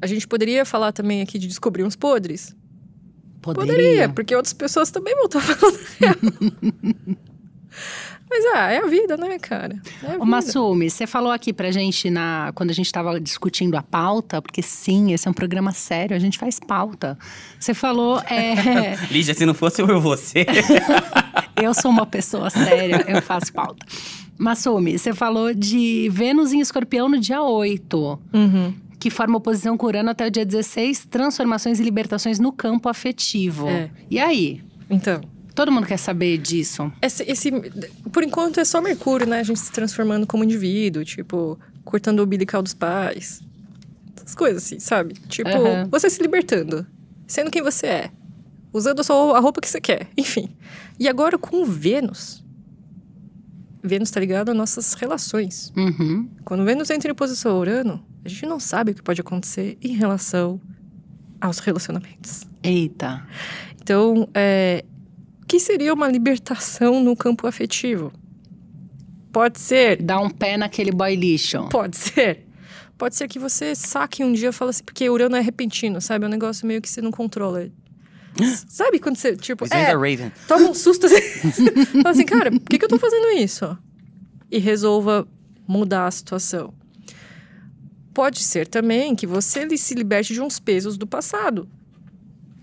A gente poderia falar também aqui de descobrir uns podres. Poderia. Poderia, porque outras pessoas também vão estar <laughs> falando dela. Mas ah, é a vida, né, cara? É Massumi, você falou aqui pra gente na, quando a gente estava discutindo a pauta, porque sim, esse é um programa sério, a gente faz pauta. Você falou. É... <laughs> Lídia, se não fosse eu você. <laughs> eu sou uma pessoa séria, eu faço pauta. Massumi, você falou de Vênus em Escorpião no dia 8. Uhum que forma oposição curando até o dia 16, transformações e libertações no campo afetivo. É. E aí? Então. Todo mundo quer saber disso. Esse, esse, por enquanto é só Mercúrio, né? A gente se transformando como indivíduo, tipo, cortando o umbilical dos pais. Essas coisas assim, sabe? Tipo, uhum. você se libertando, sendo quem você é, usando só a roupa que você quer, enfim. E agora com Vênus, Vênus está ligado às nossas relações. Uhum. Quando Vênus entra em oposição a Urano, a gente não sabe o que pode acontecer em relação aos relacionamentos. Eita! Então, é, que seria uma libertação no campo afetivo? Pode ser. Dar um pé naquele boy lixo. Pode ser. Pode ser que você saque um dia e fale assim, porque Urano é repentino, sabe? É um negócio meio que você não controla. <laughs> Sabe quando você, tipo, Visões é, Raven. toma um susto assim, <laughs> fala assim, cara, por que, que eu tô fazendo isso? E resolva mudar a situação. Pode ser também que você se liberte de uns pesos do passado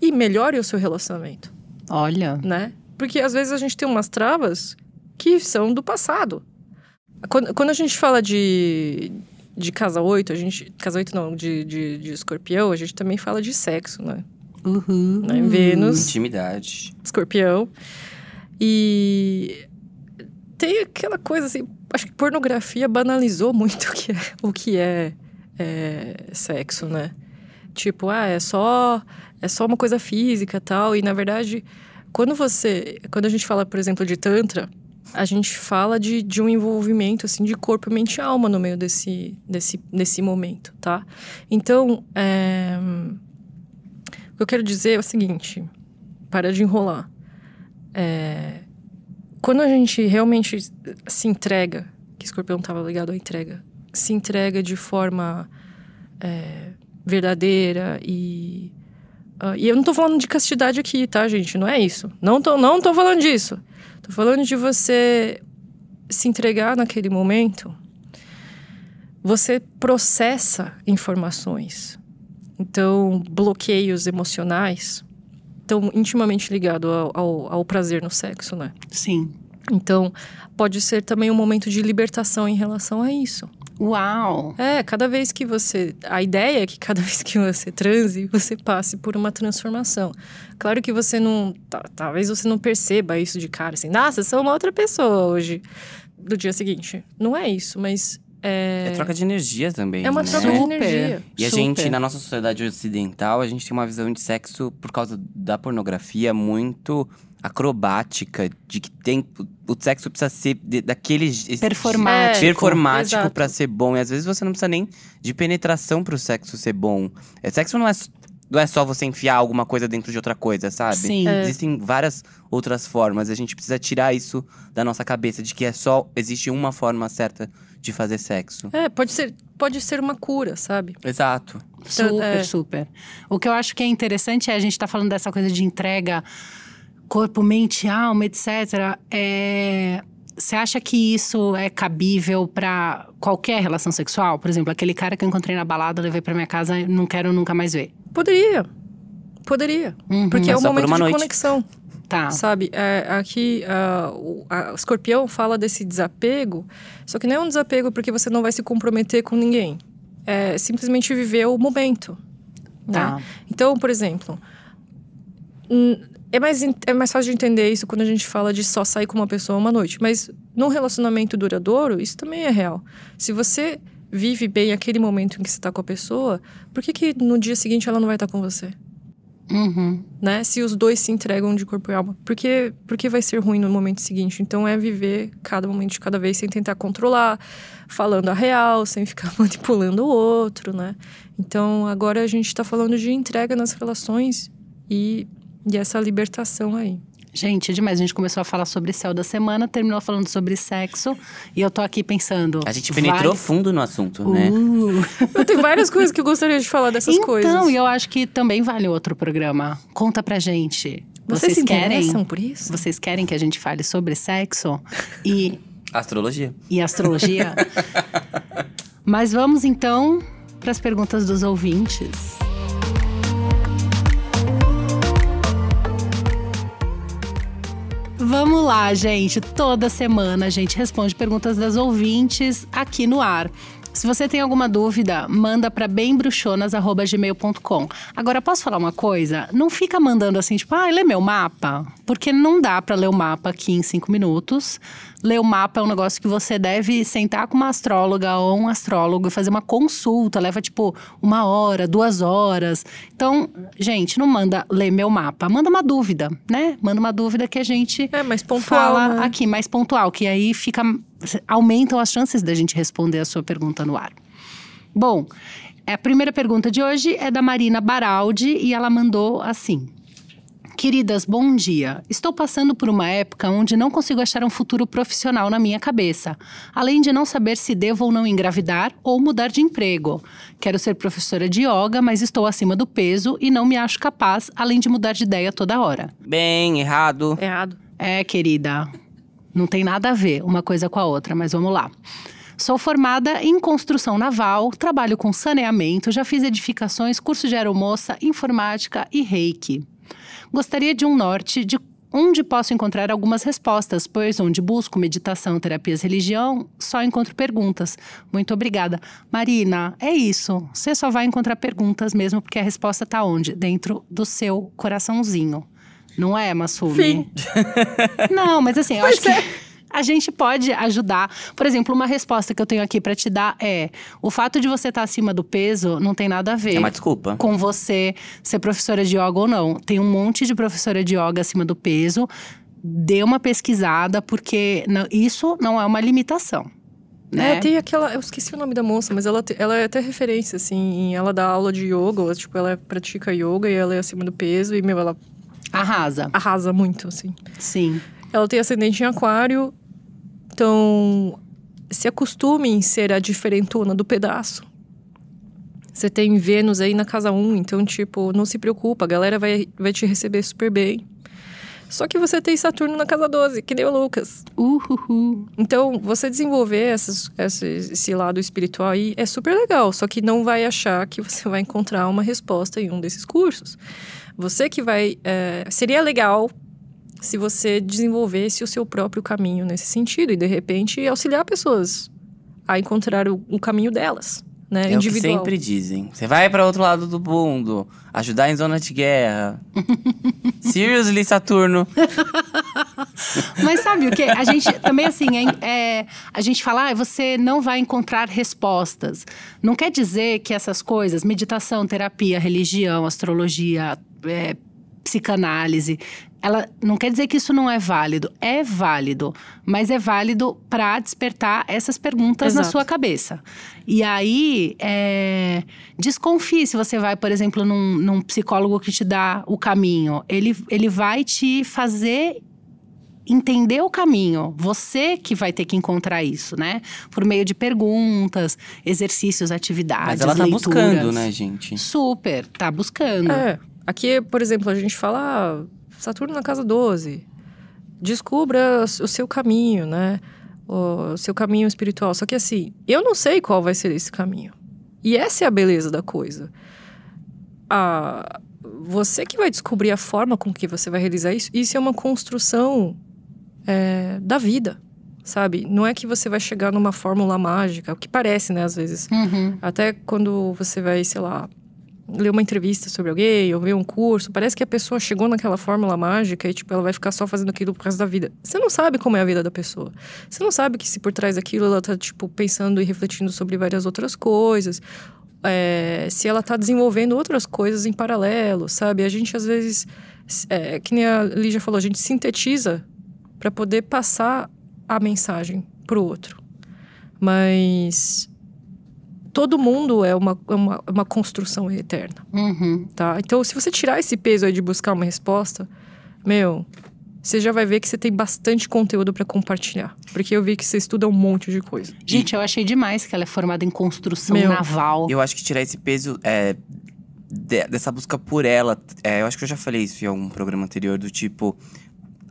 e melhore o seu relacionamento. Olha. Né? Porque às vezes a gente tem umas travas que são do passado. Quando, quando a gente fala de, de casa 8, a gente. Casa 8 não, de, de, de escorpião, a gente também fala de sexo, né? Uhum. Né, em Vênus. Intimidade. Escorpião. E tem aquela coisa assim, acho que pornografia banalizou muito o que é, o que é, é sexo, né? Tipo, ah, é só é só uma coisa física tal. E na verdade, quando você. Quando a gente fala, por exemplo, de Tantra, a gente fala de, de um envolvimento assim de corpo, mente e alma no meio desse, desse, desse momento, tá? Então, é, que eu quero dizer é o seguinte: para de enrolar. É, quando a gente realmente se entrega, que escorpião estava ligado à entrega, se entrega de forma é, verdadeira e. Uh, e eu não estou falando de castidade aqui, tá, gente? Não é isso. Não tô, não tô falando disso. Estou falando de você se entregar naquele momento. Você processa informações. Então, bloqueios emocionais estão intimamente ligados ao, ao, ao prazer no sexo, né? Sim. Então, pode ser também um momento de libertação em relação a isso. Uau! É, cada vez que você. A ideia é que cada <laughs> vez que você transe, você passe por uma transformação. Claro que você não. Tá, talvez você não perceba isso de cara, assim, nossa, sou uma outra pessoa hoje, do dia seguinte. Não é isso, mas é... é troca de energia também. É uma né? troca de energia. E a gente, na nossa sociedade ocidental, a gente tem uma visão de sexo por causa da pornografia muito acrobática, de que tem o sexo precisa ser de, daquele performático, é, performático para ser bom. E às vezes você não precisa nem de penetração para o sexo ser bom. É, sexo não é não é só você enfiar alguma coisa dentro de outra coisa, sabe? Sim. É. Existem várias outras formas. A gente precisa tirar isso da nossa cabeça de que é só existe uma forma certa de fazer sexo. É, pode ser, pode ser uma cura, sabe? Exato. Então, super, é. super. O que eu acho que é interessante é a gente estar tá falando dessa coisa de entrega corpo, mente, alma, etc. É você acha que isso é cabível para qualquer relação sexual? Por exemplo, aquele cara que eu encontrei na balada, levei para minha casa, não quero nunca mais ver. Poderia. Poderia. Uhum. Porque Mas é um momento de noite. conexão. Tá. Sabe? É, aqui, ah, a, o escorpião fala desse desapego, só que não é um desapego porque você não vai se comprometer com ninguém. É simplesmente viver o momento. Tá. Né? Então, por exemplo, é mais, é mais fácil de entender isso quando a gente fala de só sair com uma pessoa uma noite. Mas num relacionamento duradouro, isso também é real. Se você vive bem aquele momento em que você está com a pessoa, por que, que no dia seguinte ela não vai estar tá com você? Uhum. Né? Se os dois se entregam de corpo e alma. Porque, porque vai ser ruim no momento seguinte. Então é viver cada momento de cada vez sem tentar controlar, falando a real, sem ficar <laughs> manipulando o outro, né? Então agora a gente está falando de entrega nas relações e, e essa libertação aí. Gente, é demais. A gente começou a falar sobre céu da semana, terminou falando sobre sexo. E eu tô aqui pensando. A gente penetrou vai... fundo no assunto, né? uh. né? Tem várias coisas que eu gostaria de falar dessas então, coisas. Então, e eu acho que também vale outro programa. Conta pra gente. Vocês, Vocês querem por isso? Vocês querem que a gente fale sobre sexo e astrologia? E astrologia. <laughs> Mas vamos então para as perguntas dos ouvintes. Vamos lá, gente. Toda semana a gente responde perguntas das ouvintes aqui no ar. Se você tem alguma dúvida, manda para bembruxonas@gmail.com. Agora posso falar uma coisa? Não fica mandando assim tipo, ah, lê meu mapa, porque não dá para ler o mapa aqui em cinco minutos. Ler o mapa é um negócio que você deve sentar com uma astróloga ou um astrólogo e fazer uma consulta. Leva tipo uma hora, duas horas. Então, gente, não manda ler meu mapa, manda uma dúvida, né? Manda uma dúvida que a gente é mais pontual, fala né? aqui mais pontual, que aí fica aumentam as chances da gente responder a sua pergunta no ar. Bom, a primeira pergunta de hoje é da Marina Baraldi e ela mandou assim: Queridas, bom dia. Estou passando por uma época onde não consigo achar um futuro profissional na minha cabeça, além de não saber se devo ou não engravidar ou mudar de emprego. Quero ser professora de yoga, mas estou acima do peso e não me acho capaz, além de mudar de ideia toda hora. Bem, errado. Errado. É, querida. Não tem nada a ver uma coisa com a outra, mas vamos lá. Sou formada em construção naval, trabalho com saneamento, já fiz edificações, curso de aeromoça, informática e reiki. Gostaria de um norte de onde posso encontrar algumas respostas, pois onde busco meditação, terapias, religião, só encontro perguntas. Muito obrigada. Marina, é isso. Você só vai encontrar perguntas mesmo, porque a resposta está onde? Dentro do seu coraçãozinho. Não é, Massumi? Sim. <laughs> Não, mas assim, eu acho é. que a gente pode ajudar. Por exemplo, uma resposta que eu tenho aqui para te dar é: o fato de você estar tá acima do peso não tem nada a ver. É uma desculpa. Com você ser professora de yoga ou não. Tem um monte de professora de yoga acima do peso. Dê uma pesquisada, porque não, isso não é uma limitação. É, né? É, tem aquela. Eu esqueci o nome da moça, mas ela, ela é até referência, assim. Ela dá aula de yoga, ela, tipo, ela pratica yoga e ela é acima do peso. E, meu, ela Arrasa. Arrasa muito, assim. Sim. Ela tem ascendente em aquário, então se acostume em ser a diferentona do pedaço. Você tem Vênus aí na casa 1, então, tipo, não se preocupa, a galera vai, vai te receber super bem. Só que você tem Saturno na casa 12, que nem o Lucas. Uhuhu. Então, você desenvolver essas, esse, esse lado espiritual aí é super legal, só que não vai achar que você vai encontrar uma resposta em um desses cursos. Você que vai. É, seria legal se você desenvolvesse o seu próprio caminho nesse sentido e, de repente, auxiliar pessoas a encontrar o, o caminho delas. Né, é individual. o que sempre dizem. Você vai para outro lado do mundo, ajudar em zona de guerra. <laughs> Seriously, Saturno. <laughs> Mas sabe o que? A gente também assim, é, é, a gente fala, ah, você não vai encontrar respostas. Não quer dizer que essas coisas, meditação, terapia, religião, astrologia, é, psicanálise. Ela não quer dizer que isso não é válido, é válido, mas é válido para despertar essas perguntas Exato. na sua cabeça. E aí, é, desconfie se você vai, por exemplo, num, num psicólogo que te dá o caminho. Ele, ele vai te fazer entender o caminho. Você que vai ter que encontrar isso, né? Por meio de perguntas, exercícios, atividades, Mas ela tá leituras. buscando, né, gente? Super, tá buscando. É. Aqui, por exemplo, a gente fala ah, Saturno na casa 12. Descubra o seu caminho, né? O seu caminho espiritual. Só que assim, eu não sei qual vai ser esse caminho. E essa é a beleza da coisa. A, você que vai descobrir a forma com que você vai realizar isso. Isso é uma construção é, da vida, sabe? Não é que você vai chegar numa fórmula mágica, o que parece, né, às vezes. Uhum. Até quando você vai, sei lá, ler uma entrevista sobre alguém, ou ver um curso, parece que a pessoa chegou naquela fórmula mágica e, tipo, ela vai ficar só fazendo aquilo pro resto da vida. Você não sabe como é a vida da pessoa. Você não sabe que se por trás daquilo ela tá, tipo, pensando e refletindo sobre várias outras coisas. É, se ela tá desenvolvendo outras coisas em paralelo, sabe? A gente, às vezes, é, que nem a Lígia falou, a gente sintetiza para poder passar a mensagem pro outro. Mas todo mundo é uma, uma, uma construção eterna. Uhum. Tá? Então, se você tirar esse peso aí de buscar uma resposta, meu, você já vai ver que você tem bastante conteúdo para compartilhar. Porque eu vi que você estuda um monte de coisa. Gente, eu achei demais que ela é formada em construção meu. naval. Eu acho que tirar esse peso é, de, dessa busca por ela. É, eu acho que eu já falei isso em algum programa anterior, do tipo.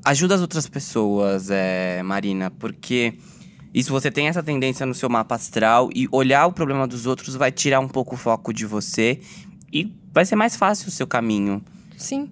Ajuda as outras pessoas, é, Marina, porque e se você tem essa tendência no seu mapa astral e olhar o problema dos outros vai tirar um pouco o foco de você e vai ser mais fácil o seu caminho. Sim.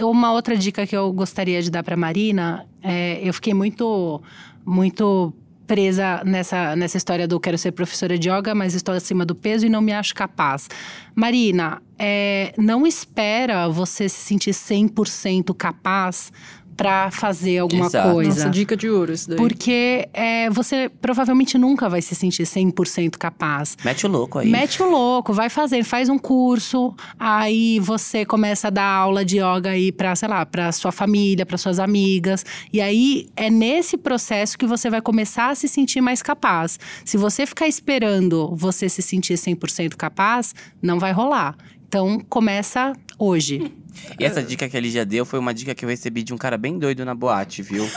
uma outra dica que eu gostaria de dar para Marina, é, eu fiquei muito, muito presa nessa, nessa história do quero ser professora de yoga, mas estou acima do peso e não me acho capaz. Marina, é, não espera você se sentir 100% capaz para fazer alguma Exato. coisa. Nossa, dica de ouro isso daí. Porque é, você provavelmente nunca vai se sentir 100% capaz. Mete o louco aí. Mete o louco, vai fazer, faz um curso, aí você começa a dar aula de yoga aí para, sei lá, para sua família, para suas amigas. E aí é nesse processo que você vai começar a se sentir mais capaz. Se você ficar esperando você se sentir 100% capaz, não vai rolar. Então começa hoje. E essa dica que ele já deu foi uma dica que eu recebi de um cara bem doido na boate, viu?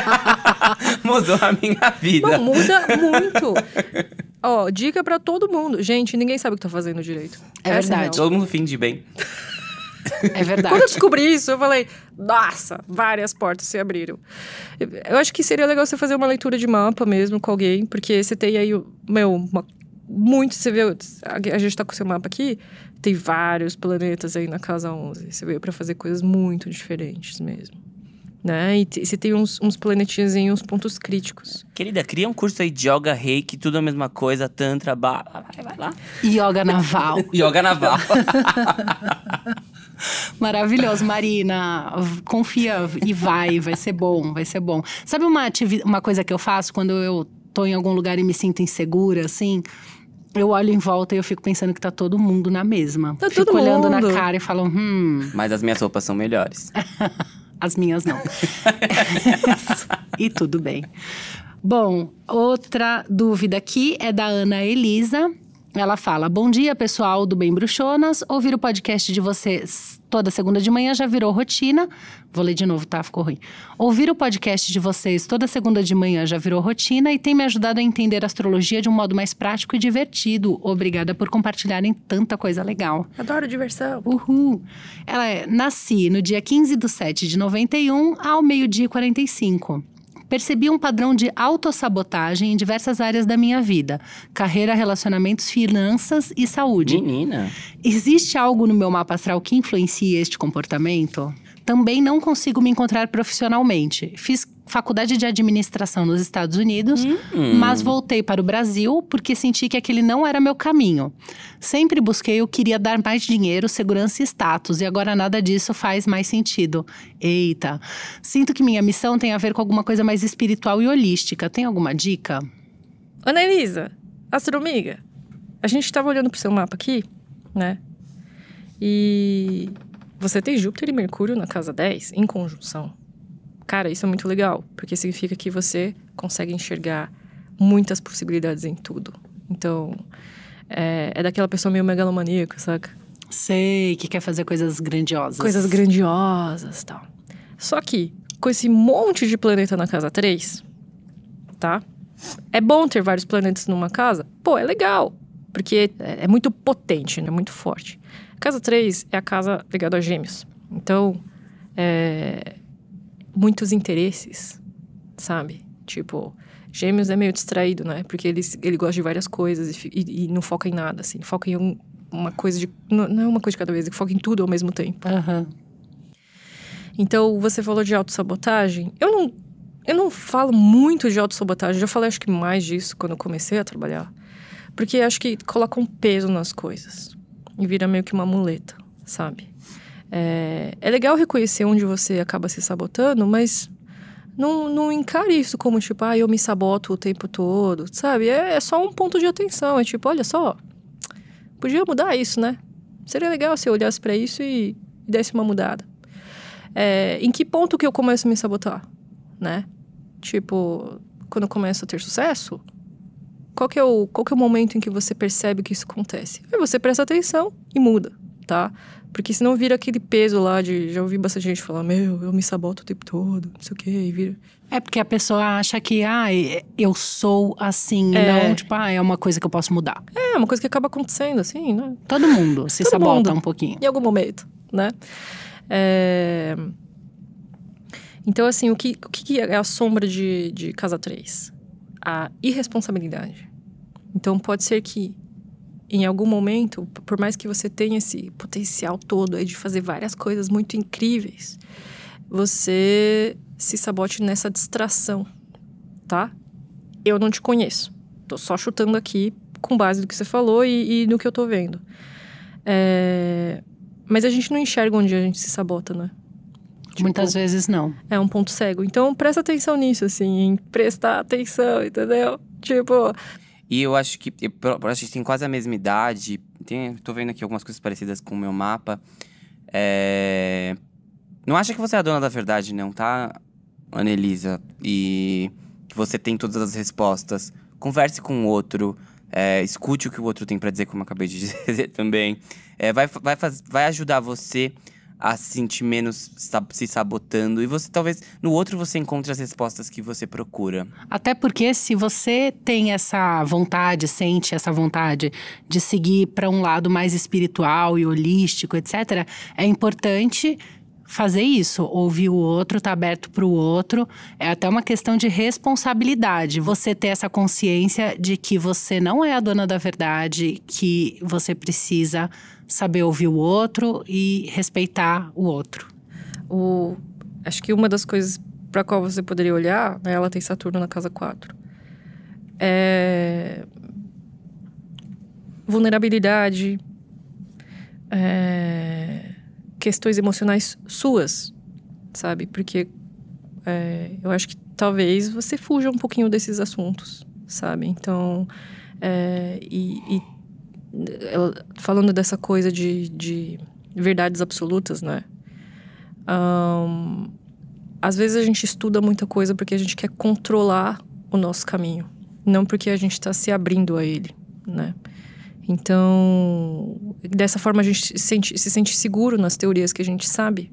<laughs> Mudou a minha vida. muda muito. Ó, dica para todo mundo. Gente, ninguém sabe o que tá fazendo direito. É Essa é verdade. Não. Todo mundo finge bem. É verdade. Quando eu descobri isso, eu falei, nossa, várias portas se abriram. Eu acho que seria legal você fazer uma leitura de mapa mesmo com alguém, porque você tem aí, meu, uma, muito, você vê, a gente tá com o seu mapa aqui, tem vários planetas aí na casa 11. Você veio para fazer coisas muito diferentes mesmo. Né? E, e você tem uns, uns planetinhos em uns pontos críticos. Querida, cria um curso aí de yoga reiki, tudo a mesma coisa, tantra, ba... vai, vai lá. Yoga naval. <laughs> yoga naval. <laughs> Maravilhoso, Marina. Confia e vai, vai ser bom, vai ser bom. Sabe uma, uma coisa que eu faço quando eu tô em algum lugar e me sinto insegura, assim? eu olho em volta e eu fico pensando que tá todo mundo na mesma. Tá fico todo olhando na cara e falo, hum. Mas as minhas roupas são melhores. <laughs> as minhas não. <laughs> e tudo bem. Bom, outra dúvida aqui é da Ana Elisa. Ela fala: Bom dia, pessoal do Bem Bruxonas. Ouvir o podcast de vocês toda segunda de manhã já virou rotina. Vou ler de novo, tá? Ficou ruim. Ouvir o podcast de vocês toda segunda de manhã já virou rotina e tem me ajudado a entender astrologia de um modo mais prático e divertido. Obrigada por compartilharem tanta coisa legal. Adoro diversão. Uhul. Ela é: Nasci no dia 15 do 7 de 91 ao meio-dia 45. Percebi um padrão de autossabotagem em diversas áreas da minha vida: carreira, relacionamentos, finanças e saúde. Menina. Existe algo no meu mapa astral que influencia este comportamento? Também não consigo me encontrar profissionalmente. Fiz faculdade de administração nos Estados Unidos, hum. mas voltei para o Brasil porque senti que aquele não era meu caminho. Sempre busquei eu queria dar mais dinheiro, segurança e status, e agora nada disso faz mais sentido. Eita. Sinto que minha missão tem a ver com alguma coisa mais espiritual e holística. Tem alguma dica? Ana Elisa, astromiga, a gente estava olhando para o seu mapa aqui, né? E você tem Júpiter e Mercúrio na casa 10 em conjunção. Cara, isso é muito legal, porque significa que você consegue enxergar muitas possibilidades em tudo. Então, é, é daquela pessoa meio megalomaníaca, saca? Sei, que quer fazer coisas grandiosas. Coisas grandiosas tal. Só que, com esse monte de planeta na casa 3, tá? É bom ter vários planetas numa casa? Pô, é legal. Porque é, é muito potente, né? É muito forte. Casa 3 é a casa ligada a gêmeos. Então, é, muitos interesses, sabe? Tipo, gêmeos é meio distraído, né? Porque ele, ele gosta de várias coisas e, e, e não foca em nada, assim. Foca em um, uma coisa de... Não é uma coisa de cada vez, ele foca em tudo ao mesmo tempo. Uhum. Então, você falou de autossabotagem. Eu não, eu não falo muito de autossabotagem. Já falei, acho que mais disso quando eu comecei a trabalhar. Porque acho que coloca um peso nas coisas e vira meio que uma muleta, sabe? É, é legal reconhecer onde você acaba se sabotando, mas não, não encare isso como tipo, ah, eu me saboto o tempo todo, sabe? É, é só um ponto de atenção. É tipo, olha só, podia mudar isso, né? Seria legal se eu olhasse para isso e, e, desse uma mudada. É, em que ponto que eu começo a me sabotar, né? Tipo, quando eu começo a ter sucesso, qual que, é o, qual que é o momento em que você percebe que isso acontece? Aí é você presta atenção e muda, tá? Porque senão vira aquele peso lá de. Já ouvi bastante gente falar, meu, eu me saboto o tempo todo, não sei o quê, e vira. É porque a pessoa acha que, ah, eu sou assim, é. não, tipo, ah, é uma coisa que eu posso mudar. É, uma coisa que acaba acontecendo, assim, né? Todo mundo se todo sabota mundo, um pouquinho. Em algum momento, né? É... Então, assim, o que, o que é a sombra de, de Casa 3? a irresponsabilidade. Então pode ser que em algum momento, por mais que você tenha esse potencial todo aí de fazer várias coisas muito incríveis, você se sabote nessa distração, tá? Eu não te conheço. Tô só chutando aqui com base no que você falou e, e no que eu tô vendo. É... Mas a gente não enxerga onde a gente se sabota, né? Tipo, Muitas vezes não. É um ponto cego. Então presta atenção nisso, assim, em prestar atenção, entendeu? Tipo. E eu acho que a gente tem quase a mesma idade. Tem, tô vendo aqui algumas coisas parecidas com o meu mapa. É... Não acha que você é a dona da verdade, não, tá, Anelisa? E que você tem todas as respostas. Converse com o outro. É, escute o que o outro tem para dizer, como eu acabei de <laughs> dizer também. É, vai, vai, vai ajudar você a se sentir menos se sabotando. E você talvez no outro você encontre as respostas que você procura. Até porque se você tem essa vontade, sente essa vontade de seguir para um lado mais espiritual e holístico, etc., é importante fazer isso, ouvir o outro, estar tá aberto para o outro. É até uma questão de responsabilidade. Você ter essa consciência de que você não é a dona da verdade, que você precisa saber ouvir o outro e respeitar o outro. O, acho que uma das coisas para qual você poderia olhar, né, ela tem Saturno na casa 4. É... Vulnerabilidade, é... questões emocionais suas, sabe? Porque é... eu acho que talvez você fuja um pouquinho desses assuntos, sabe? Então, é, e, e ela, falando dessa coisa de, de verdades absolutas, né? Um, às vezes a gente estuda muita coisa porque a gente quer controlar o nosso caminho, não porque a gente está se abrindo a ele, né? Então, dessa forma a gente sente, se sente seguro nas teorias que a gente sabe,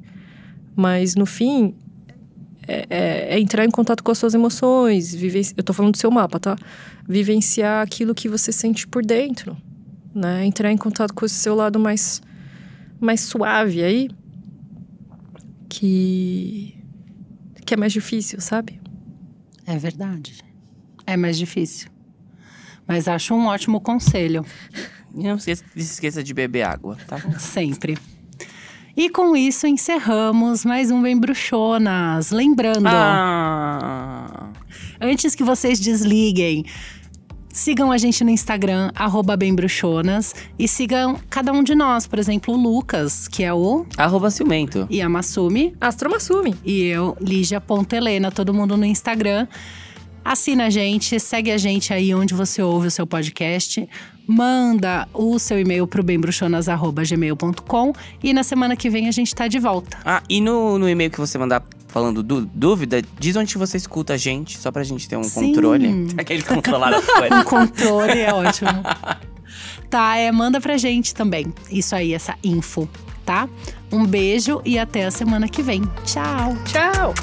mas no fim é, é, é entrar em contato com as suas emoções, vivenci... eu estou falando do seu mapa, tá? Vivenciar aquilo que você sente por dentro, né? Entrar em contato com o seu lado mais, mais suave aí, que, que é mais difícil, sabe? É verdade. É mais difícil. Mas acho um ótimo conselho. E não se esqueça de beber água, tá? Sempre. E com isso encerramos mais um bem Bruxonas. Lembrando. Ah. Antes que vocês desliguem, Sigam a gente no Instagram, arroba bembruxonas. E sigam cada um de nós, por exemplo, o Lucas, que é o… Arroba ciumento. E a Massumi. Astromassumi. E eu, Lígia Pontelena, todo mundo no Instagram. Assina a gente, segue a gente aí onde você ouve o seu podcast. Manda o seu e-mail pro bembruxonas.gmail.com. E na semana que vem a gente tá de volta. Ah, e no, no e-mail que você mandar falando dúvida, diz onde você escuta a gente, só pra gente ter um Sim. controle. <laughs> Aquele controlado <laughs> Um controle é ótimo. tá, é, manda pra gente também. Isso aí, essa info, tá? Um beijo e até a semana que vem. Tchau. Tchau.